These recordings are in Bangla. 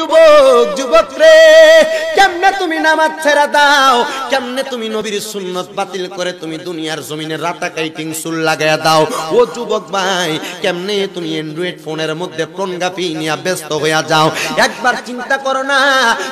যুবক যুবক রে কেমনে তুমি নামাজ ছেড়া দাও কেমনে তুমি নবীর সুন্নত বাতিল করে তুমি দুনিয়ার জমিনে রাতা কাইটিং সুল লাগায়া দাও ও যুবক ভাই কেমনে তুমি অ্যান্ড্রয়েড ফোনের মধ্যে পনগাপি নিয়ে ব্যস্ত হইয়া যাও একবার চিন্তা করো না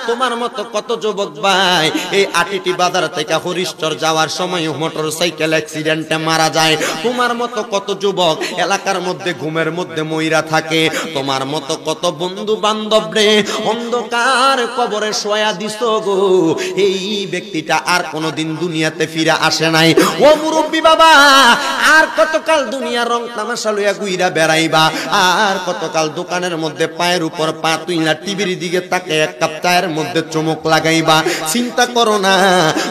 তোমার মতো কত যুবক ভাই এই আটিটি বাজার থেকে হরিশ্চর যাওয়ার সময় মোটর সাইকেল অ্যাক্সিডেন্টে মারা যায় তোমার মতো কত যুবক এলাকার মধ্যে ঘুমের মধ্যে ময়রা থাকে তোমার মতো কত বন্ধু বান্ধব রে অন্ধকার কবরে শোয়া দিস গো এই ব্যক্তিটা আর কোনদিন দুনিয়াতে ফিরে আসে নাই ও মুরব্বী বাবা আর কতকাল দুনিয়া রং তামাশা লইয়া গুইরা বেড়াইবা আর কতকাল দোকানের মধ্যে পায়ের উপর পা তুইলা টিভির দিকে তাকে এক কাপ চায়ের মধ্যে চমক লাগাইবা চিন্তা করো না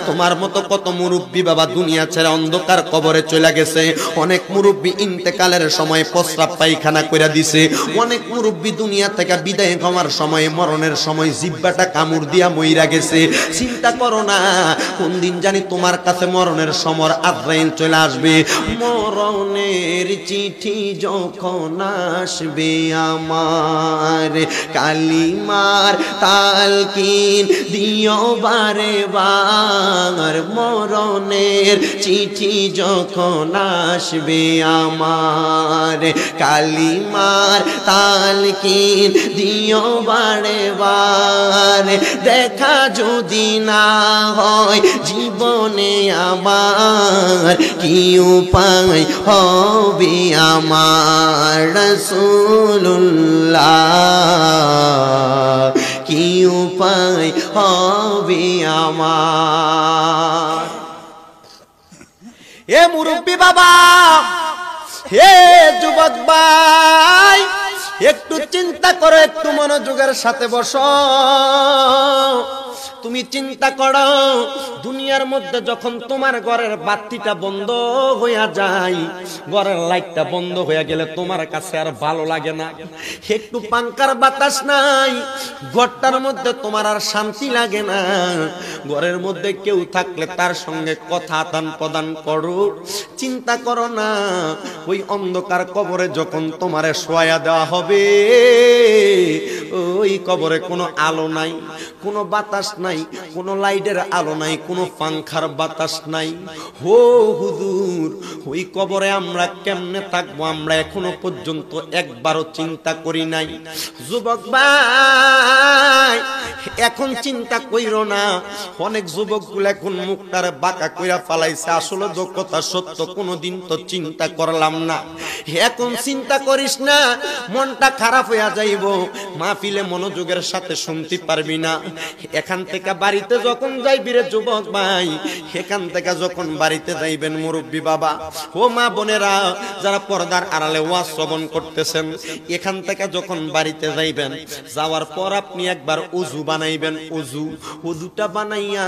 তোমার মতো কত মুরব্বী বাবা দুনিয়া ছেড়ে অন্ধকার কবরে চলে গেছে অনেক মুরব্বী ইন্তেকালের সময় প্রস্রাব পায়খানা করে দিছে অনেক মুরব্বী দুনিয়া থেকে বিদায় হওয়ার সময় মরণের সময় জিব্বাটা কামড় দিয়া মইরা গেছে চিন্তা করো না কোন দিন জানি তোমার কাছে মরণের সময় আজরাইল চলে আসবে মরণের চিঠি যখন আসবে আমার কালিমার তালকিন দিও বারে বার মরণের চিঠি যখন আসবে আমার কালিমার তালকিন দিও বারে বারে দেখা যদি না হয় জীবনে আমার কি উপায় হবে আমার রসুল্লাহ কি উপায় হবে আমার এ মুরব্বী বাবা হে যুবক ভাই একটু চিন্তা করো একটু মনোযোগের সাথে বস তুমি চিন্তা করো দুনিয়ার মধ্যে যখন তোমার ঘরের বাতিটা বন্ধ হইয়া যায় ঘরের লাইটটা বন্ধ হইয়া গেলে তোমার কাছে আর ভালো লাগে না একটু পাঙ্কার বাতাস নাই ঘরটার মধ্যে তোমার আর শান্তি লাগে না ঘরের মধ্যে কেউ থাকলে তার সঙ্গে কথা আদান প্রদান করো চিন্তা করো না ওই অন্ধকার কবরে যখন তোমার সোয়া দেওয়া হবে হবে ওই কবরে কোনো আলো নাই কোনো বাতাস নাই কোনো লাইটের আলো নাই কোনো পাংখার বাতাস নাই হো হুজুর ওই কবরে আমরা কেমনে থাকবো আমরা এখনো পর্যন্ত একবারও চিন্তা করি নাই যুবক ভাই এখন চিন্তা কইর না অনেক যুবকগুলো এখন মুখটার বাঁকা কইরা ফালাইছে আসলে যোগ্যতা সত্য কোনোদিন তো চিন্তা করলাম না এখন চিন্তা করিস না মন মনটা খারাপ হইয়া যাইব মাহফিলে মনোযোগের সাথে শুনতে পারবি না এখান থেকে বাড়িতে যখন যাইবি রে যুবক ভাই এখান থেকে যখন বাড়িতে যাইবেন মুরব্বী বাবা ও মা বোনেরা যারা পর্দার আড়ালে ওয়াজ শ্রবণ করতেছেন এখান থেকে যখন বাড়িতে যাইবেন যাওয়ার পর আপনি একবার উজু বানাইবেন উজু উজুটা বানাইয়া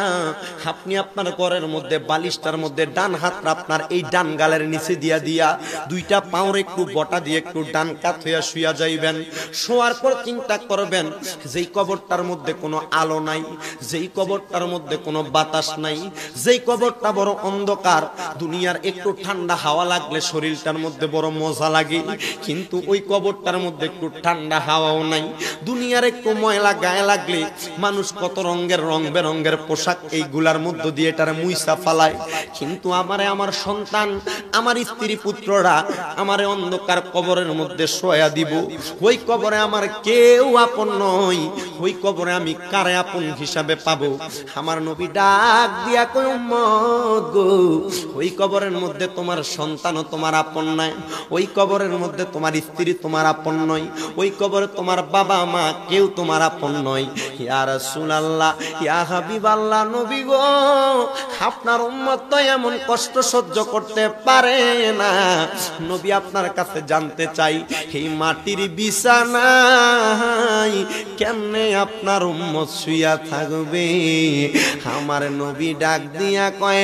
আপনি আপনার ঘরের মধ্যে বালিশটার মধ্যে ডান হাতটা আপনার এই ডান গালের নিচে দিয়া দিয়া দুইটা পাওয়ার একটু বটা দিয়ে একটু ডান কাত হইয়া শুয়া যাইবেন শোয়ার পর চিন্তা করবেন যেই কবরটার মধ্যে কোনো আলো নাই যেই কবরটার মধ্যে কোনো বাতাস নাই যেই কবরটা বড় অন্ধকার দুনিয়ার একটু ঠান্ডা হাওয়া লাগলে শরীরটার মধ্যে বড় মজা লাগে কিন্তু ওই কবরটার মধ্যে একটু ঠান্ডা হাওয়াও নাই দুনিয়ার একটু ময়লা গায়ে লাগলে মানুষ কত রঙের রং বেরঙ্গের পোশাক এইগুলার মধ্য দিয়ে এটার মুইসা ফালায় কিন্তু আমারে আমার সন্তান আমার স্ত্রী পুত্ররা আমারে অন্ধকার কবরের মধ্যে শোয়া দিব ওই কবরে আমার কেউ আপন নয় ওই কবরে আমি কারে আপন হিসাবে পাবো আমার নবী ডাক দিয়া কই উম্মত গো ওই কবরের মধ্যে তোমার সন্তানও তোমার আপন নাই ওই কবরের মধ্যে তোমার স্ত্রী তোমার আপন নয় ওই কবরে তোমার বাবা মা কেউ তোমার আপন নয় ইয়া রাসূলুল্লাহ ইয়া হাবিবাল্লাহ নবী গো আপনার উম্মত তো এমন কষ্ট সহ্য করতে পারে না নবী আপনার কাছে জানতে চাই এই মাটির মাটির বিছানায় কেমনে আপনার উম্মত শুয়া থাকবে আমার নবী ডাক দিয়া কয়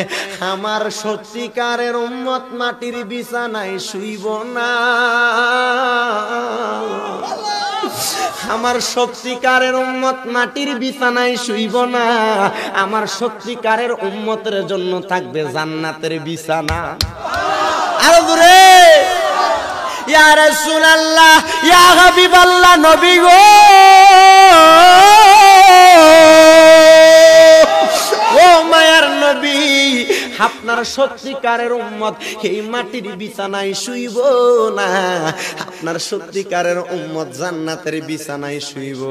আমার সত্যিকারের উম্মত মাটির বিছানায় শুইব না আমার সত্যিকারের উম্মত মাটির বিছানায় শুইব না আমার সত্যিকারের উম্মতের জন্য থাকবে জান্নাতের বিছানা আরো দূরে ইয়া রাসূলুল্লাহ ইয়া হাবিবাল্লাহ নবী গো ও মায়ার নবী আপনার সত্যিকারের উম্মত এই মাটির বিছানায় শুইব না আপনার সত্যিকারের উম্মত জান্নাতের বিছানায় শুইব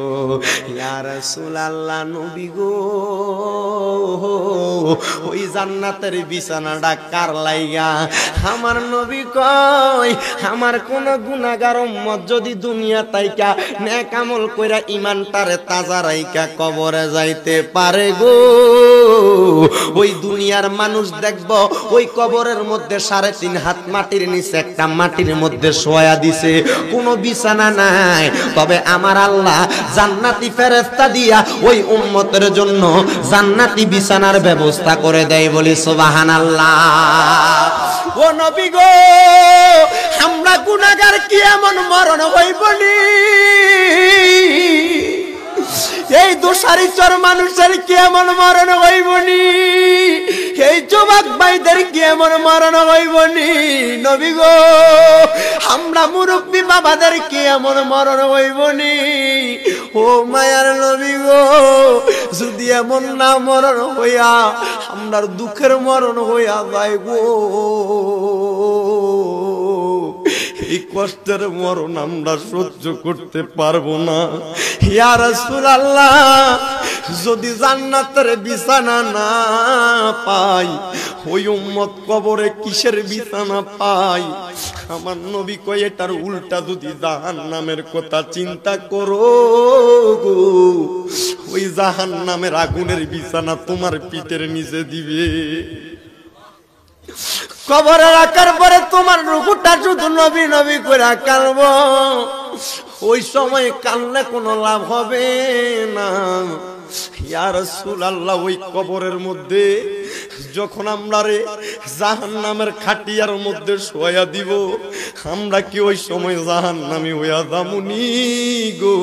ইয়ার সুলাল্লা নবী গো ওই জান্নাতের বিছানাটা কার লাইগা আমার নবী কয় আমার কোন গুণাগার উম্মত যদি দুনিয়া তাইকা নেকামল কইরা তারে তাজা রাইকা কবরে যাইতে পারে গো ওই দুনিয়ার মানুষ দেখব ওই কবরের মধ্যে সাড়ে তিন হাত মাটির নিচে একটা মাটির মধ্যে সোয়া দিছে কোনো বিছানা নাই তবে আমার আল্লাহ জান্নাতি ফেরেস্তা দিয়া ওই উন্মতের জন্য জান্নাতি বিছানার ব্যবস্থা করে দেয় বলি সোবাহান আল্লাহ ও নবী গো আমরা গুণাগার কি এমন মরণ হই বলি এই চর মানুষের কেমন মরণ হইবনি এই যুবক ভাইদের কেমন মরণ হইবনি নবী গো আমরা মুরব্বী বাবাদের কেমন মরণ হইবনি ও মায়ার নবী গো যদি এমন না মরণ হইয়া আমরার দুঃখের মরণ হইয়া যাইব গো এই কষ্টের মরণ আমরা সহ্য করতে পারবো না ইয়ার আল্লাহ যদি জান্নাতের বিছানা না পাই ওই উম্মত কবরে কিসের বিছানা পাই আমার নবী কয় এটার উল্টা যদি জাহান নামের কথা চিন্তা করো গো ওই জাহান নামের আগুনের বিছানা তোমার পিঠের নিচে দিবে কবরে রাখার পরে তোমার রুকুটা শুধু নবী নবী করে কানব ওই সময় কানলে কোনো লাভ হবে না ইয়ার আল্লাহ ওই কবরের মধ্যে যখন আমরা রে জাহান নামের খাটিয়ার মধ্যে শোয়া দিব আমরা কি ওই সময় জাহান নামি হইয়া দামুনি গো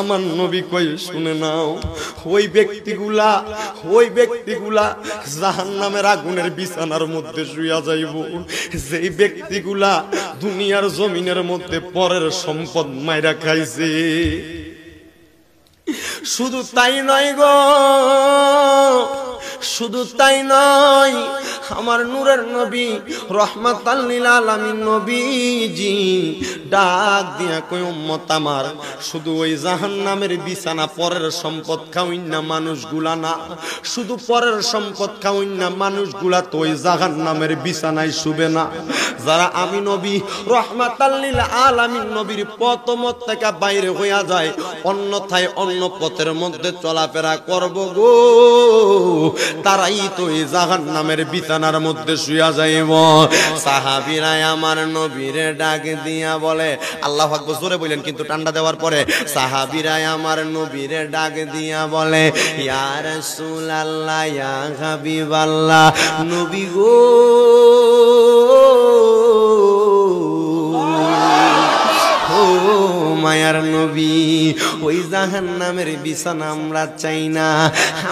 আমার নবী কই শুনে নাও ওই ব্যক্তিগুলা ওই ব্যক্তিগুলা জাহান নামের আগুনের বিছানার মধ্যে শুয়া যাইব যেই ব্যক্তিগুলা দুনিয়ার জমিনের মধ্যে পরের সম্পদ মাইরা খাইছে শুধু তাই নয় গো শুধু তাই নয় আমার নূরের নবী রহমাতাল্লিল নবী জি ডাক দিয়া কই উম্মত আমার শুধু ওই নামের বিছানা পরের সম্পদ খাওয়ইন না মানুষগুলা না শুধু পরের সম্পদ খাওয়ইন না মানুষগুলা তো ওই নামের বিছানায় শুবে না যারা আমি নবী রহমাতাল্লিল আলামিন নবীর পথমত থেকে বাইরে হইয়া যায় অন্যথায় অন্য পথের মধ্যে চলাফেরা করব গো তারাই তো এই জাহান নামের বিছানার মধ্যে শুয়া যাইব সাহাবিরাই আমার নবীরে ডাক দিয়া বলে আল্লাহ আকবর জোরে বললেন কিন্তু ঠান্ডা দেওয়ার পরে সাহাবিরাই আমার নবীরে ডাক দিয়া বলে ইয়ার সুল আল্লাহ ইয়া হাবিব আল্লাহ নবী গো মায়ার নবী ওই জাহান নামের বিছানা আমরা চাই না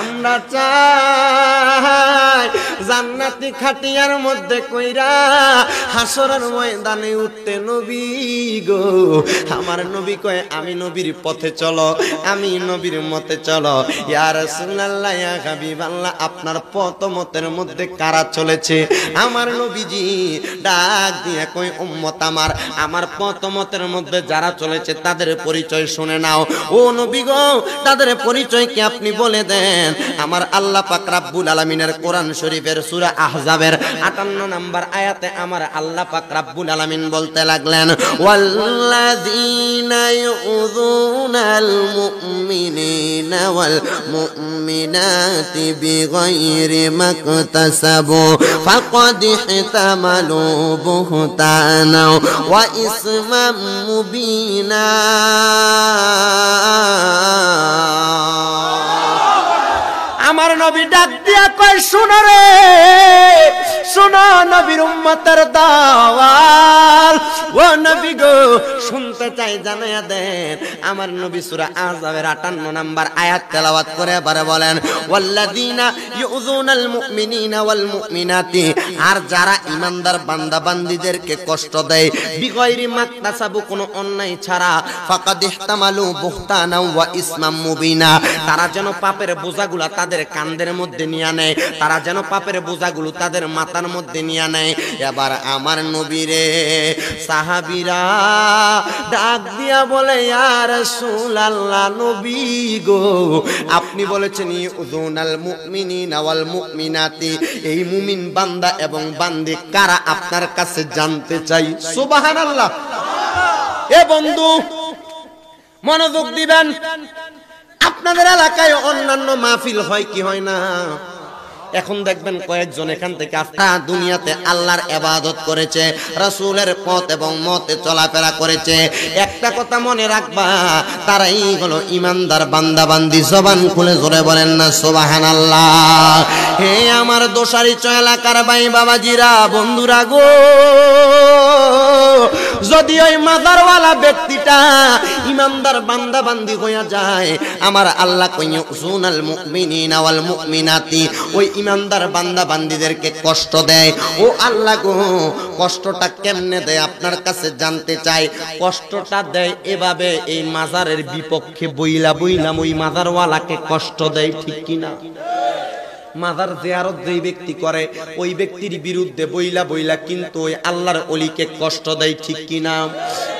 আমরা চাই জান্নাতি খাটিয়ার মধ্যে কইরা হাসরের ময়দানে উঠতে নবী গো আমার নবী কয় আমি নবীর পথে চলো আমি নবীর মতে চলো ইয়া রাসূলুল্লাহ ইয়া হাবিবাল্লাহ আপনার পথ মতের মধ্যে কারা চলেছে আমার নবীজি ডাক দিয়ে কয় উম্মত আমার আমার পথ মতের মধ্যে যারা চলেছে তাদের পরিচয় শুনে নাও ও নবী গো তাদের পরিচয় কি আপনি বলে দেন আমার আল্লাহ পাক রাব্বুল আলামিনের কোরআন শরীফের সূরা আহজাবের 58 নম্বর আয়াতে আমার আল্লাহ পাক রব্বুল আলামিন বলতে লাগলেন ওয়াল্লাযীনা ইউযুনাল মুমিনিনা ওয়াল মুমিনাতি বিগাইরি মাকতাসাবু ফাকাদ ইহতামালু বুহতানা ওয়া ইসমান মুবিনা নবী ডাক দিয়া কয় শুনরে শোনা নবীর উম্মতের দাওয়াল ও নবী গো শুনতে চাই জানাইয়া দেন আমার নবী সূরা আযাবের 58 নাম্বার আয়াত তেলাওয়াত করে পারে বলেন ওয়াল্লাযিনা ইউযুনাল মুমিনিনা ওয়াল মুমিনাতি আর যারা ইমানদার বান্দা বান্দীদেরকে কষ্ট দেয় বিগয়রি মাকতাসাবু কোনো অন্যায় ছাড়া ফাকাদ ইহতামালু বুহতানা ওয়া ইসমাম মুবিনা তারা যেন পাপের বোঝাগুলা তাদের কান্দের মধ্যে নিয়ে আনে তারা যেন পাপের বোঝাগুলো তাদের মাথা মাথার মধ্যে নিয়ে নেয় এবার আমার নবীরে সাহাবিরা ডাক দিয়া বলে আর সুলাল্লা নবী গো আপনি বলেছেন ইউজুনাল মুমিনিনা ওয়াল মুমিনাতি এই মুমিন বান্দা এবং বান্দি কারা আপনার কাছে জানতে চাই সুবহানাল্লাহ এ বন্ধু মনোযোগ দিবেন আপনাদের এলাকায় অন্যান্য মাহফিল হয় কি হয় না এখন দেখবেন কয়েকজন এখান থেকে আটটা দুনিয়াতে আল্লাহর এবাদত করেছে রাসূলের পথ এবং মতে চলাফেরা করেছে একটা কথা মনে রাখবা তারাই হলো ইমানদার বান্দাবান্দি জবান খুলে জোরে বলেন না সোবাহান আল্লাহ হে আমার দোষারিচ চয়লাকার বাই বাবাজিরা বন্ধুরা গো যদি ওই মাজারওয়ালা ব্যক্তিটা ইমানদার বান্দা বান্দি হইয়া যায় আমার আল্লাহ কইয়া উসুনাল মুমিনিনা ওয়াল মুমিনাতি ওই ইমানদার বান্দা বান্দিদেরকে কষ্ট দেয় ও আল্লাহ গো কষ্টটা কেমনে দেয় আপনার কাছে জানতে চাই কষ্টটা দেয় এভাবে এই মাজারের বিপক্ষে বইলা বইলাম ওই মাজারওয়ালাকে কষ্ট দেয় ঠিক কিনা মাজার জেয়ারত যেই ব্যক্তি করে ওই ব্যক্তির বিরুদ্ধে বইলা বইলা কিন্তু ওই আল্লাহর অলিকে কষ্ট দেয় ঠিক কিনা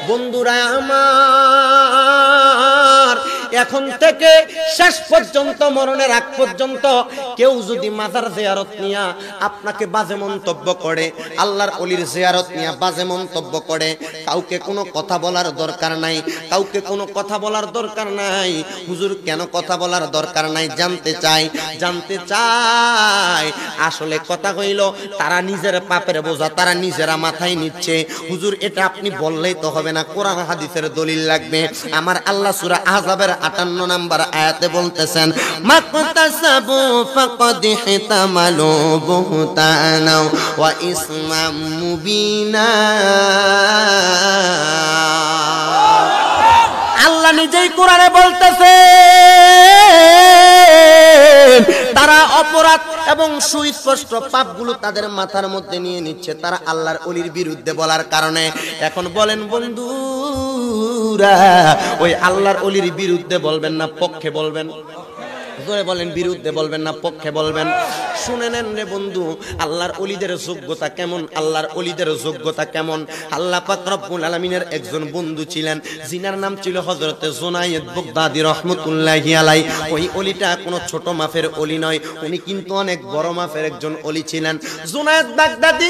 বন্ধুরা আমার এখন থেকে শেষ পর্যন্ত মরণের আগ পর্যন্ত কেউ যদি মাজার জিয়ারত নিয়া আপনাকে বাজে মন্তব্য করে আল্লাহর অলির জিয়ারত নিয়া বাজে মন্তব্য করে কাউকে কোনো কথা বলার দরকার নাই কাউকে কোনো কথা বলার দরকার নাই হুজুর কেন কথা বলার দরকার নাই জানতে চাই জানতে চাই আসলে কথা হইল তারা নিজের পাপের বোঝা তারা নিজেরা মাথায় নিচ্ছে হুজুর এটা আপনি বললেই তো হবে না কোরআন হাদিসের দলিল লাগবে আমার আল্লাহ সুরা আহজাবের আটান্ন নাম্বার আয়াতে বলতেছেন মাকতাসাবু ফাকাদ হিতামালু বুহতানা ওয়া ইসমাম মুবিনা আল্লাহ নিজেই কোরআনে বলতেছে তারা অপরাধ এবং সুস্পষ্ট পাপগুলো তাদের মাথার মধ্যে নিয়ে নিচ্ছে তারা আল্লাহর অলির বিরুদ্ধে বলার কারণে এখন বলেন বন্ধু ওই আল্লাহর অলির বিরুদ্ধে বলবেন না পক্ষে বলবেন জোরে বলেন বিরুদ্ধে বলবেন না পক্ষে বলবেন শুনে নেন রে বন্ধু আল্লাহর অলিদের যোগ্যতা কেমন আল্লাহর অলিদের যোগ্যতা কেমন আল্লাহ পাকরবুল আলমিনের একজন বন্ধু ছিলেন জিনার নাম ছিল হজরতে জোনায়েদ বগদাদি রহমতুল্লাহ আলাই ওই অলিটা কোনো ছোট মাফের অলি নয় উনি কিন্তু অনেক বড় মাফের একজন অলি ছিলেন জোনায়েদ বাগদাদি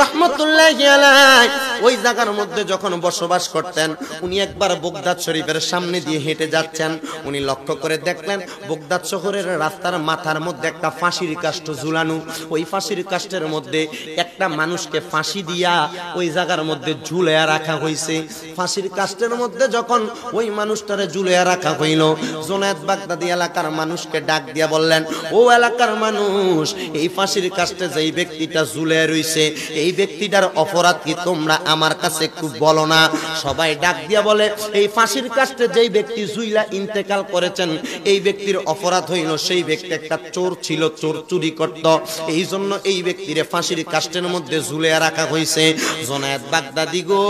রহমতুল্লাহ আলাই ওই জায়গার মধ্যে যখন বসবাস করতেন উনি একবার বোগদাদ শরীফের সামনে দিয়ে হেঁটে যাচ্ছেন উনি লক্ষ্য করে দেখলেন বোগদাদ শহরের রাস্তার মাথার মধ্যে একটা ফাঁসির কাষ্ট ঝুলানো ওই ফাঁসির কাষ্টের মধ্যে এক একটা মানুষকে ফাঁসি দিয়া ওই জায়গার মধ্যে ঝুলিয়া রাখা হয়েছে ফাঁসির কাস্টের মধ্যে যখন ওই মানুষটারে ঝুলিয়া রাখা হইল জোনায়ত বাগদাদি এলাকার মানুষকে ডাক দিয়া বললেন ও এলাকার মানুষ এই ফাঁসির কাস্টে যেই ব্যক্তিটা ঝুলিয়া রয়েছে এই ব্যক্তিটার অপরাধ কি তোমরা আমার কাছে একটু বলো না সবাই ডাক দিয়া বলে এই ফাঁসির কাস্টে যেই ব্যক্তি জুইলা ইন্তেকাল করেছেন এই ব্যক্তির অপরাধ হইল সেই ব্যক্তি একটা চোর ছিল চোর চুরি করত এই জন্য এই ব্যক্তিরে ফাঁসির কাস্টের কাফনের মধ্যে ঝুলে রাখা হয়েছে জোনায়ত বাগদাদি গো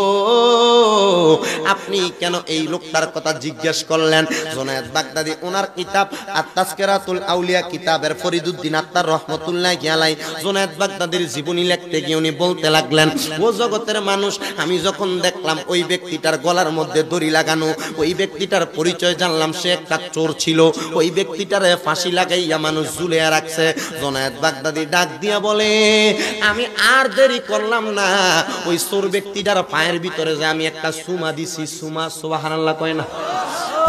আপনি কেন এই লোকটার কথা জিজ্ঞেস করলেন জোনায়ত বাগদাদি ওনার কিতাব আত্মাসকেরাতুল আউলিয়া কিতাবের ফরিদুদ্দিন আত্মার রহমতুল্লাহ গিয়ালাই জোনায়ত বাগদাদির জীবনী লেখতে গিয়ে উনি বলতে লাগলেন ও জগতের মানুষ আমি যখন দেখলাম ওই ব্যক্তিটার গলার মধ্যে দড়ি লাগানো ওই ব্যক্তিটার পরিচয় জানলাম সে একটা চোর ছিল ওই ব্যক্তিটারে ফাঁসি লাগাইয়া মানুষ ঝুলিয়ে রাখছে জোনায়ত বাগদাদি ডাক দিয়া বলে আমি আর দেরি করলাম না ওই সোর ব্যক্তিটার পায়ের ভিতরে যে আমি একটা সুমা দিছি সুমা সুবাহ কয় না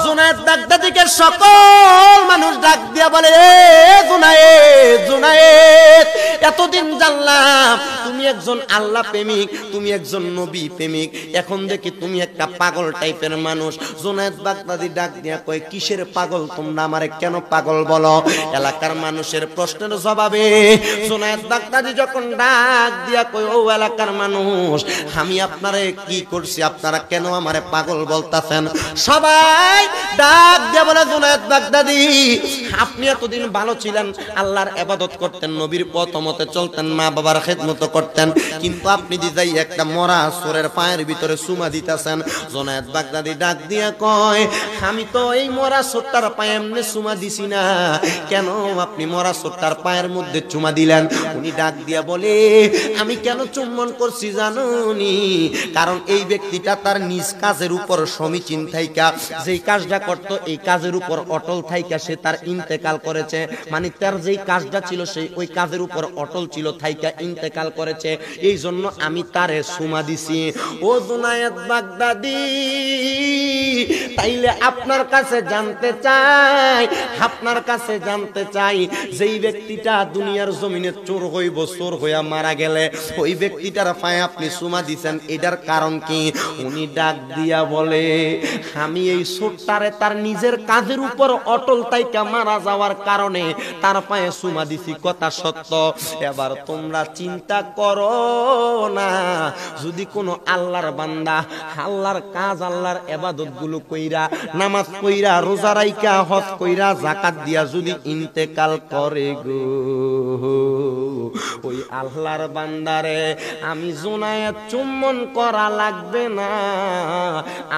সকল মানুষ ডাক দিয়া বলে এতদিন জানলাম তুমি একজন আল্লাহ প্রেমিক তুমি একজন নবী প্রেমিক এখন দেখি তুমি একটা পাগল টাইপের মানুষ বাগদাদি ডাক দিয়া কয় কিসের পাগল তোমরা আমারে কেন পাগল বলো এলাকার মানুষের প্রশ্নের জবাবে জুনায়েদ বাগদাদি যখন ডাক দিয়া কয় ও এলাকার মানুষ আমি আপনারে কি করছি আপনারা কেন আমারে পাগল বলতাছেন সবাই da আপনি এতদিন ভালো ছিলেন আল্লাহর ইবাদত করতেন নবীর পথমতে চলতেন মা বাবার খেদমত করতেন কিন্তু আপনি যে যাই একটা মরা সুরের পায়ের ভিতরে সুমা দিতেছেন জুনায়দ বাগদাদি ডাক দিয়া কয় আমি তো এই মরা সুরটার পায়ে এমনি সুমা দিছি না কেন আপনি মরা সুরটার পায়ের মধ্যে চুমা দিলেন উনি ডাক দিয়া বলে আমি কেন চুম্বন করছি জানুনি কারণ এই ব্যক্তিটা তার নিজ কাজের উপর সমীচীন থাইকা যেই কাজটা করত এই কাজের উপর অটল থাইকা সে তার ইন্তেকাল করেছে মানে তার যেই কাজটা ছিল সেই ওই কাজের উপর অটল ছিল থাইকা ইন্তেকাল করেছে এই জন্য আমি তারে সুমা দিছি ও জুনায়েদ বাগদাদি তাইলে আপনার কাছে জানতে চাই আপনার কাছে জানতে চাই যেই ব্যক্তিটা দুনিয়ার জমিনে চোর হই বছর হইয়া মারা গেলে ওই ব্যক্তিটার পায়ে আপনি সুমা দিছেন এটার কারণ কি উনি ডাক দিয়া বলে আমি এই সুরটারে তার নিজে কাজের কাজের উপর অটল তাইকা মারা যাওয়ার কারণে তার পায়ে সুমা দিছি কথা সত্য এবার তোমরা চিন্তা করো না যদি কোনো আল্লাহর বান্দা আল্লাহর কাজ আল্লাহর এবাদত গুলো কইরা নামাজ কইরা রোজা রাইকা হজ কইরা জাকাত দিয়া যদি ইন্তেকাল করে গো ওই আল্লাহর বান্দারে আমি জোনায় চুম্বন করা লাগবে না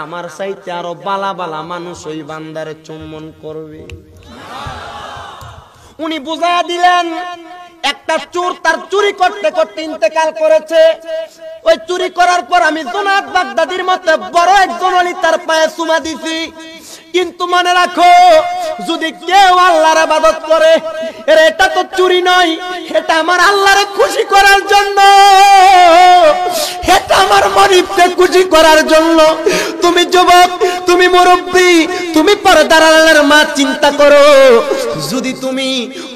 আমার চাইতে আরো বালা বালা মানুষ ওই বান্দা ইমানদারে চুম্বন করবে উনি বুঝা দিলেন একটা চোর তার চুরি করতে করতে ইন্তেকাল করেছে ওই চুরি করার পর আমি জোনাদ বাগদাদির মতো বড় একজন অলি তার পায়ে চুমা দিছি কিন্তু মনে রাখো যদি কেউ আল্লাহর আবাদত করে এর এটা তো চুরি নয় এটা আমার আল্লাহরে খুশি করার জন্য এটা আমার মরিবকে খুশি করার জন্য তুমি যুবক তুমি মুরব্বী তুমি পর্দার আল্লাহর মা চিন্তা করো যদি তুমি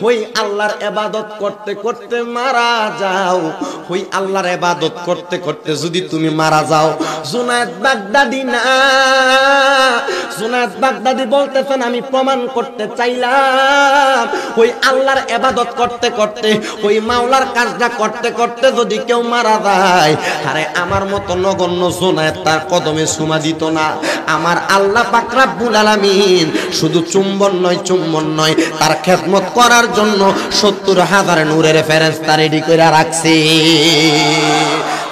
ওই আল্লাহর এবাদত করতে করতে মারা যাও ওই আল্লাহর এবাদত করতে করতে যদি তুমি মারা যাও জুনায়দ বাগদাদি না জুনায়দ বাগদাদি বলতেছেন আমি প্রমাণ করতে চাইলাম ওই আল্লাহর এবাদত করতে করতে ওই মাওলার কাজটা করতে করতে যদি কেউ মারা যায় আরে আমার মতো নগণ্য সোনায় তার কদমে সুমা দিত না আমার আল্লাহ পাকরাবুল আলামিন শুধু চুম্বন নয় চুম্বন নয় তার খেদমত করার জন্য সত্তর হাজার নূরের ফেরেস্তা রেডি করে রাখছে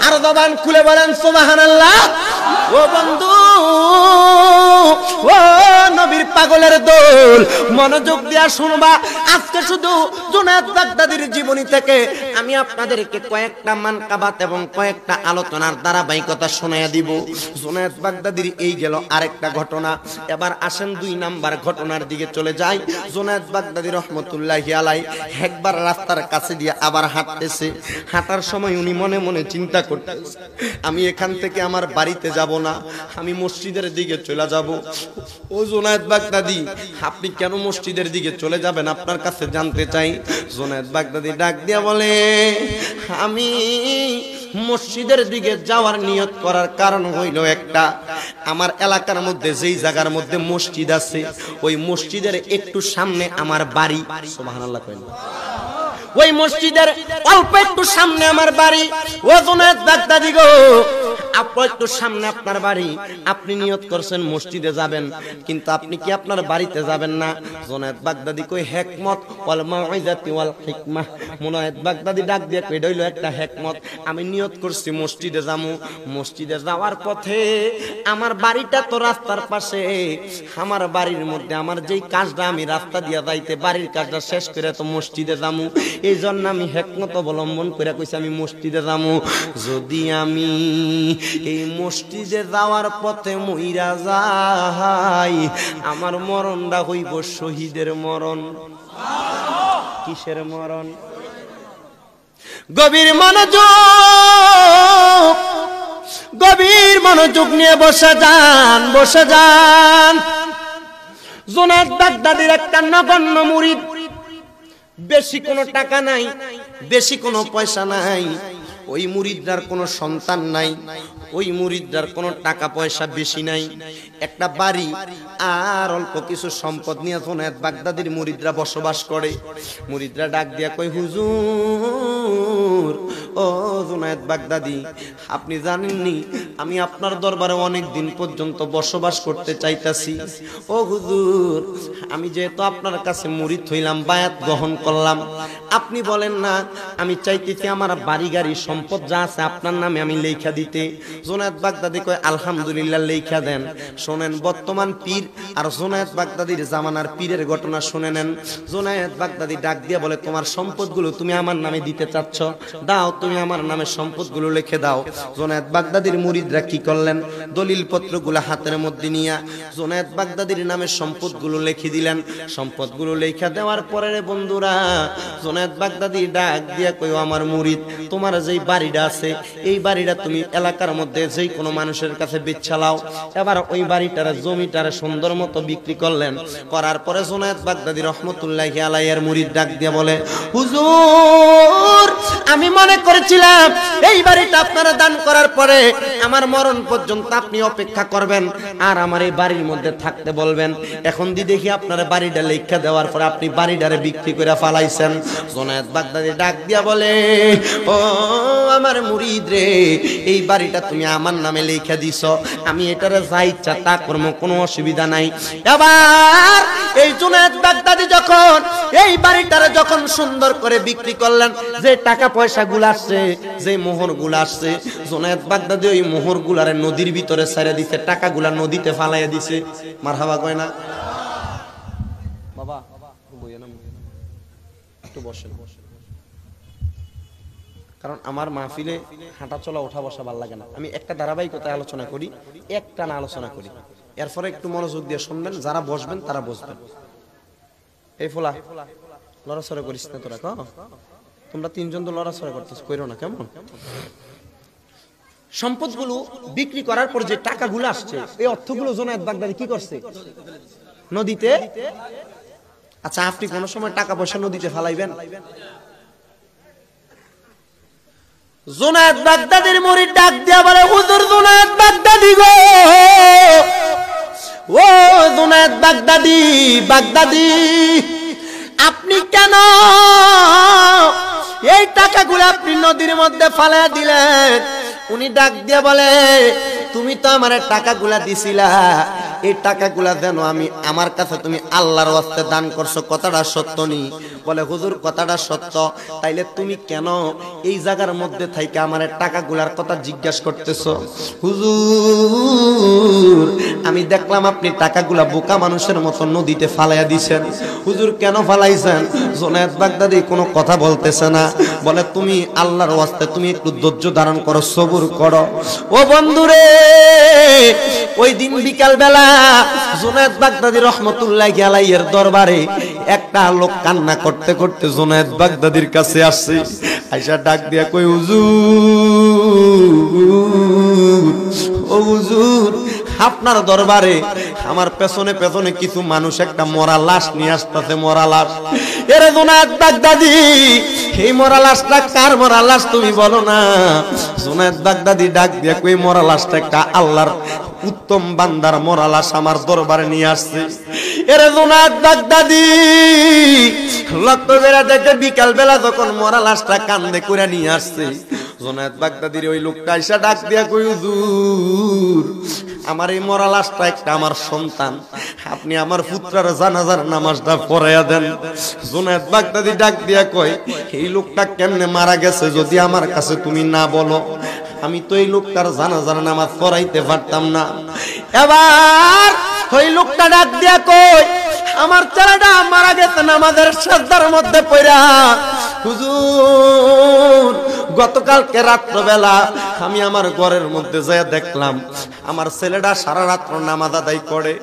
আর দবান খুলে বলেন সোমাহান আল্লাহ ও বন্ধু ও নবীর পাগলের দোল মনোযোগ দিয়া শুনবা আজকে শুধু জুনায়দ বাগদাদির জীবনী থেকে আমি আপনাদেরকে কয়েকটা মানকাবাত এবং কয়েকটা আলোচনার ধারাবাহিকতা শোনাইয়া দিব জুনায়দ বাগদাদির এই গেল আরেকটা ঘটনা এবার আসেন দুই নাম্বার ঘটনার দিকে চলে যাই জুনায়দ বাগদাদি রহমতুল্লাহ আলাই একবার রাস্তার কাছে দিয়ে আবার হাঁটতেছে হাঁটার সময় উনি মনে মনে চিন্তা করতেছে আমি এখান থেকে আমার বাড়িতে যাব না আমি মসজিদের দিকে চলে যাব ও জোনায়দ বাগদাদি আপনি কেন মসজিদের দিকে চলে যাবেন আপনার কাছে জানতে চাই জোনায়দ বাগদাদি ডাক দিয়া বলে আমি মসজিদের দিকে যাওয়ার নিয়ত করার কারণ হইল একটা আমার এলাকার মধ্যে যেই জায়গার মধ্যে মসজিদ আছে ওই মসজিদের একটু সামনে আমার বাড়ি সোভান আল্লাহ ওই মসজিদের অল্প একটু সামনে আমার বাড়ি ও জুনায়দ বাগদাদি গো আপনার তো সামনে আপনার বাড়ি আপনি নিয়ত করছেন মসজিদে যাবেন কিন্তু আপনি কি আপনার বাড়িতে যাবেন না জোনায়েদ বাগদাদি কই হেকমত ওয়াল মাউইজাতি ওয়াল হিকমা মুনায়েদ বাগদাদি ডাক দিয়ে কই হইলো একটা হেকমত আমি নিয়ত করছি মসজিদে যামু মসজিদে যাওয়ার পথে আমার বাড়িটা তো রাস্তার পাশে আমার বাড়ির মধ্যে আমার যেই কাজটা আমি রাস্তা দিয়ে যাইতে বাড়ির কাজটা শেষ করে তো মসজিদে যামু এই জন্য আমি হেকমত অবলম্বন করে কইছি আমি মসজিদে যামু যদি আমি এই মসজিদে যাওয়ার পথে মহিরা যাই আমার মরণটা হইব শহীদের মরণ কিসের মরণ গভীর মনোযোগ গভীর মনোযোগ নিয়ে বসে যান বসে যান জোনার দাদির একটা নগণ্য মুড়ি বেশি কোনো টাকা নাই বেশি কোনো পয়সা নাই ওই মুরিদরার কোনো সন্তান নাই ওই মুরিদরার কোনো টাকা পয়সা বেশি নাই একটা বাড়ি আর অল্প কিছু সম্পদ নিয়ে জোনায়েত বাগদাদির মুরিদরা বসবাস করে মুরিদরা ডাক দিয়া কই হুজুর ও জোনায়েত বাগদাদি আপনি জানেননি আমি আপনার দরবারে অনেক দিন পর্যন্ত বসবাস করতে চাইতাছি ও হুজুর আমি যেহেতু আপনার কাছে মুরিদ হইলাম বায়াত গ্রহণ করলাম আপনি বলেন না আমি চাইতেছি আমার বাড়ি গাড়ি সম সম্পদ যা আছে আপনার নামে আমি লেখা দিতে জোনায়দ বাগদাদি কয় আলহামদুলিল্লাহ লেখা দেন শোনেন বর্তমান পীর আর জোনায়দ বাগদাদির জামানার পীরের ঘটনা শুনে নেন জোনায়দ বাগদাদি ডাক দিয়ে বলে তোমার সম্পদগুলো তুমি আমার নামে দিতে চাচ্ছ দাও তুমি আমার নামে সম্পদগুলো লিখে দাও জোনায়দ বাগদাদির মুরিদরা কি করলেন দলিল পত্রগুলো হাতের মধ্যে নিয়ে জোনায়দ বাগদাদির নামে সম্পদগুলো লিখে দিলেন সম্পদগুলো লেখা দেওয়ার পরে বন্ধুরা জোনায়দ বাগদাদি ডাক দিয়া কই আমার মুরিদ তোমার যেই বাড়িটা আছে এই বাড়িটা তুমি এলাকার মধ্যে যে কোনো মানুষের কাছে বিচ্ছালাও এবার ওই বাড়িটার জমিটারে সুন্দর মতো বিক্রি করলেন করার পরে জোনায়ত বাগদাদি রহমতুল্লাহ আলাইয়ের মুড়ির ডাক দিয়ে বলে হুজুর আমি মনে করেছিলাম এই বাড়িটা আপনারা দান করার পরে আমার মরণ পর্যন্ত আপনি অপেক্ষা করবেন আর আমার এই বাড়ির মধ্যে থাকতে বলবেন এখন দি দেখি আপনার বাড়িটা লেখা দেওয়ার পরে আপনি বাড়িটারে বিক্রি করে ফালাইছেন জোনায়েত বাগদাদি ডাক দিয়া বলে ও আমার মুরিদ রে এই বাড়িটা তুমি আমার নামে লিখে দিছ আমি এটার যা ইচ্ছা তা কর্ম কোনো অসুবিধা নাই এবার এই জুনায়েদ বাগদাদি যখন এই বাড়িটার যখন সুন্দর করে বিক্রি করলেন যে টাকা পয়সা গুলো আসছে যে মোহর গুলো আসছে জুনায়েদ বাগদাদি ওই মোহর গুলারে নদীর ভিতরে ছেড়ে দিছে গুলা নদীতে ফালাইয়া দিছে মারহাবা কয় না বাবা একটু বসেন কারণ আমার মাহফিলে হাঁটা চলা ওঠা বসা ভাল লাগে না আমি একটা ধারাবাহিকতায় আলোচনা করি একটা না আলোচনা করি এরপরে একটু মনোযোগ দিয়ে শুনবেন যারা বসবেন তারা বসবেন এই ফোলা লড়াচড়া করিস না তোরা তোমরা তিনজন তো লড়াচড়া করতেছ করো না কেমন সম্পদগুলো বিক্রি করার পর যে টাকাগুলো আসছে এই অর্থগুলো জোনায়েত বাগদাদি কি করছে নদীতে আচ্ছা আপনি কোনো সময় টাকা পয়সা নদীতে ফালাইবেন জোনায়েত বাগদাদির মুরিদ ডাক দিয়া বলে হুজুর জোনায়েত বাগদাদি গো ও জোনায়েত বাগদাদি বাগদাদি আপনি কেন এই টাকাগুলো আপনি নদীর মধ্যে ফালে দিলেন উনি ডাক দিয়ে বলে তুমি তো আমার টাকাগুলা দিছিলা এই টাকাগুলা যেন আমি আমার কাছে তুমি আল্লাহর হস্তে দান করছো কথাটা সত্য নি বলে হুজুর কথাটা সত্য তাইলে তুমি কেন এই জায়গার মধ্যে থাইকে আমার টাকাগুলার কথা জিজ্ঞাসা করতেছো হুজুর আমি দেখলাম আপনি টাকাগুলা বোকা মানুষের মতো নদীতে ফালাইয়া দিছেন হুজুর কেন ফালাইছেন জোনায়েত বাগদাদি কোনো কথা বলতেছে না বলে তুমি আল্লাহর ওয়াস্তে তুমি একটু ধৈর্য ধারণ করো সবুর করো ও বন্ধুরে ওই দিন বিকাল বেলা জোনায়েত বাগদাদি রহমতুল্লাহ আলাইয়ের দরবারে একটা লোক কান্না করতে করতে জোনায়েত বাগদাদির কাছে আসছে আইসা ডাক দিয়া কই হুজুর ও হুজুর আপনার দরবারে আমার পেছনে পেছনে কিছু মানুষ একটা মরা লাশ নিয়ে আসতেছে মরা লাশ এরে জোনায়ত বাগদাদি এই মরা লাশটা কার মরা লাশ তুমি বলো না জোনায়ত বাগদাদি ডাক দিয়ে কই মরা লাশটা একটা আল্লাহর উত্তম বান্দার মরা লাশ আমার দরবারে নিয়ে আসছে এরে জোনায়ত বাগদাদি লক্ষ্য বেড়া দেখে বিকাল বেলা যখন মরা লাশটা কান্দে করে নিয়ে আসছে জোনায়েত বাগদাদির ওই লোকটা আইসা ডাক দিয়া কই হুজুর আমার এই মরা লাশটা একটা আমার সন্তান আপনি আমার পুত্রার জানাজার নামাজটা পড়াইয়া দেন জোনায়েত বাগদাদি ডাক দিয়া কয় এই লোকটা কেমনে মারা গেছে যদি আমার কাছে তুমি না বলো আমি তো এই লোকটার জানাজার নামাজ পড়াইতে পারতাম না এবার ওই লোকটা ডাক দিয়া কই আমার ছেলেটা মারা গেছে নামাজের সাজদার মধ্যে পড়া হুজুর গতকালকে রাত্রবেলা আমি আমার ঘরের মধ্যে যায় দেখলাম আমার ছেলেটা সারা রাত্র নামাজ আদায় করে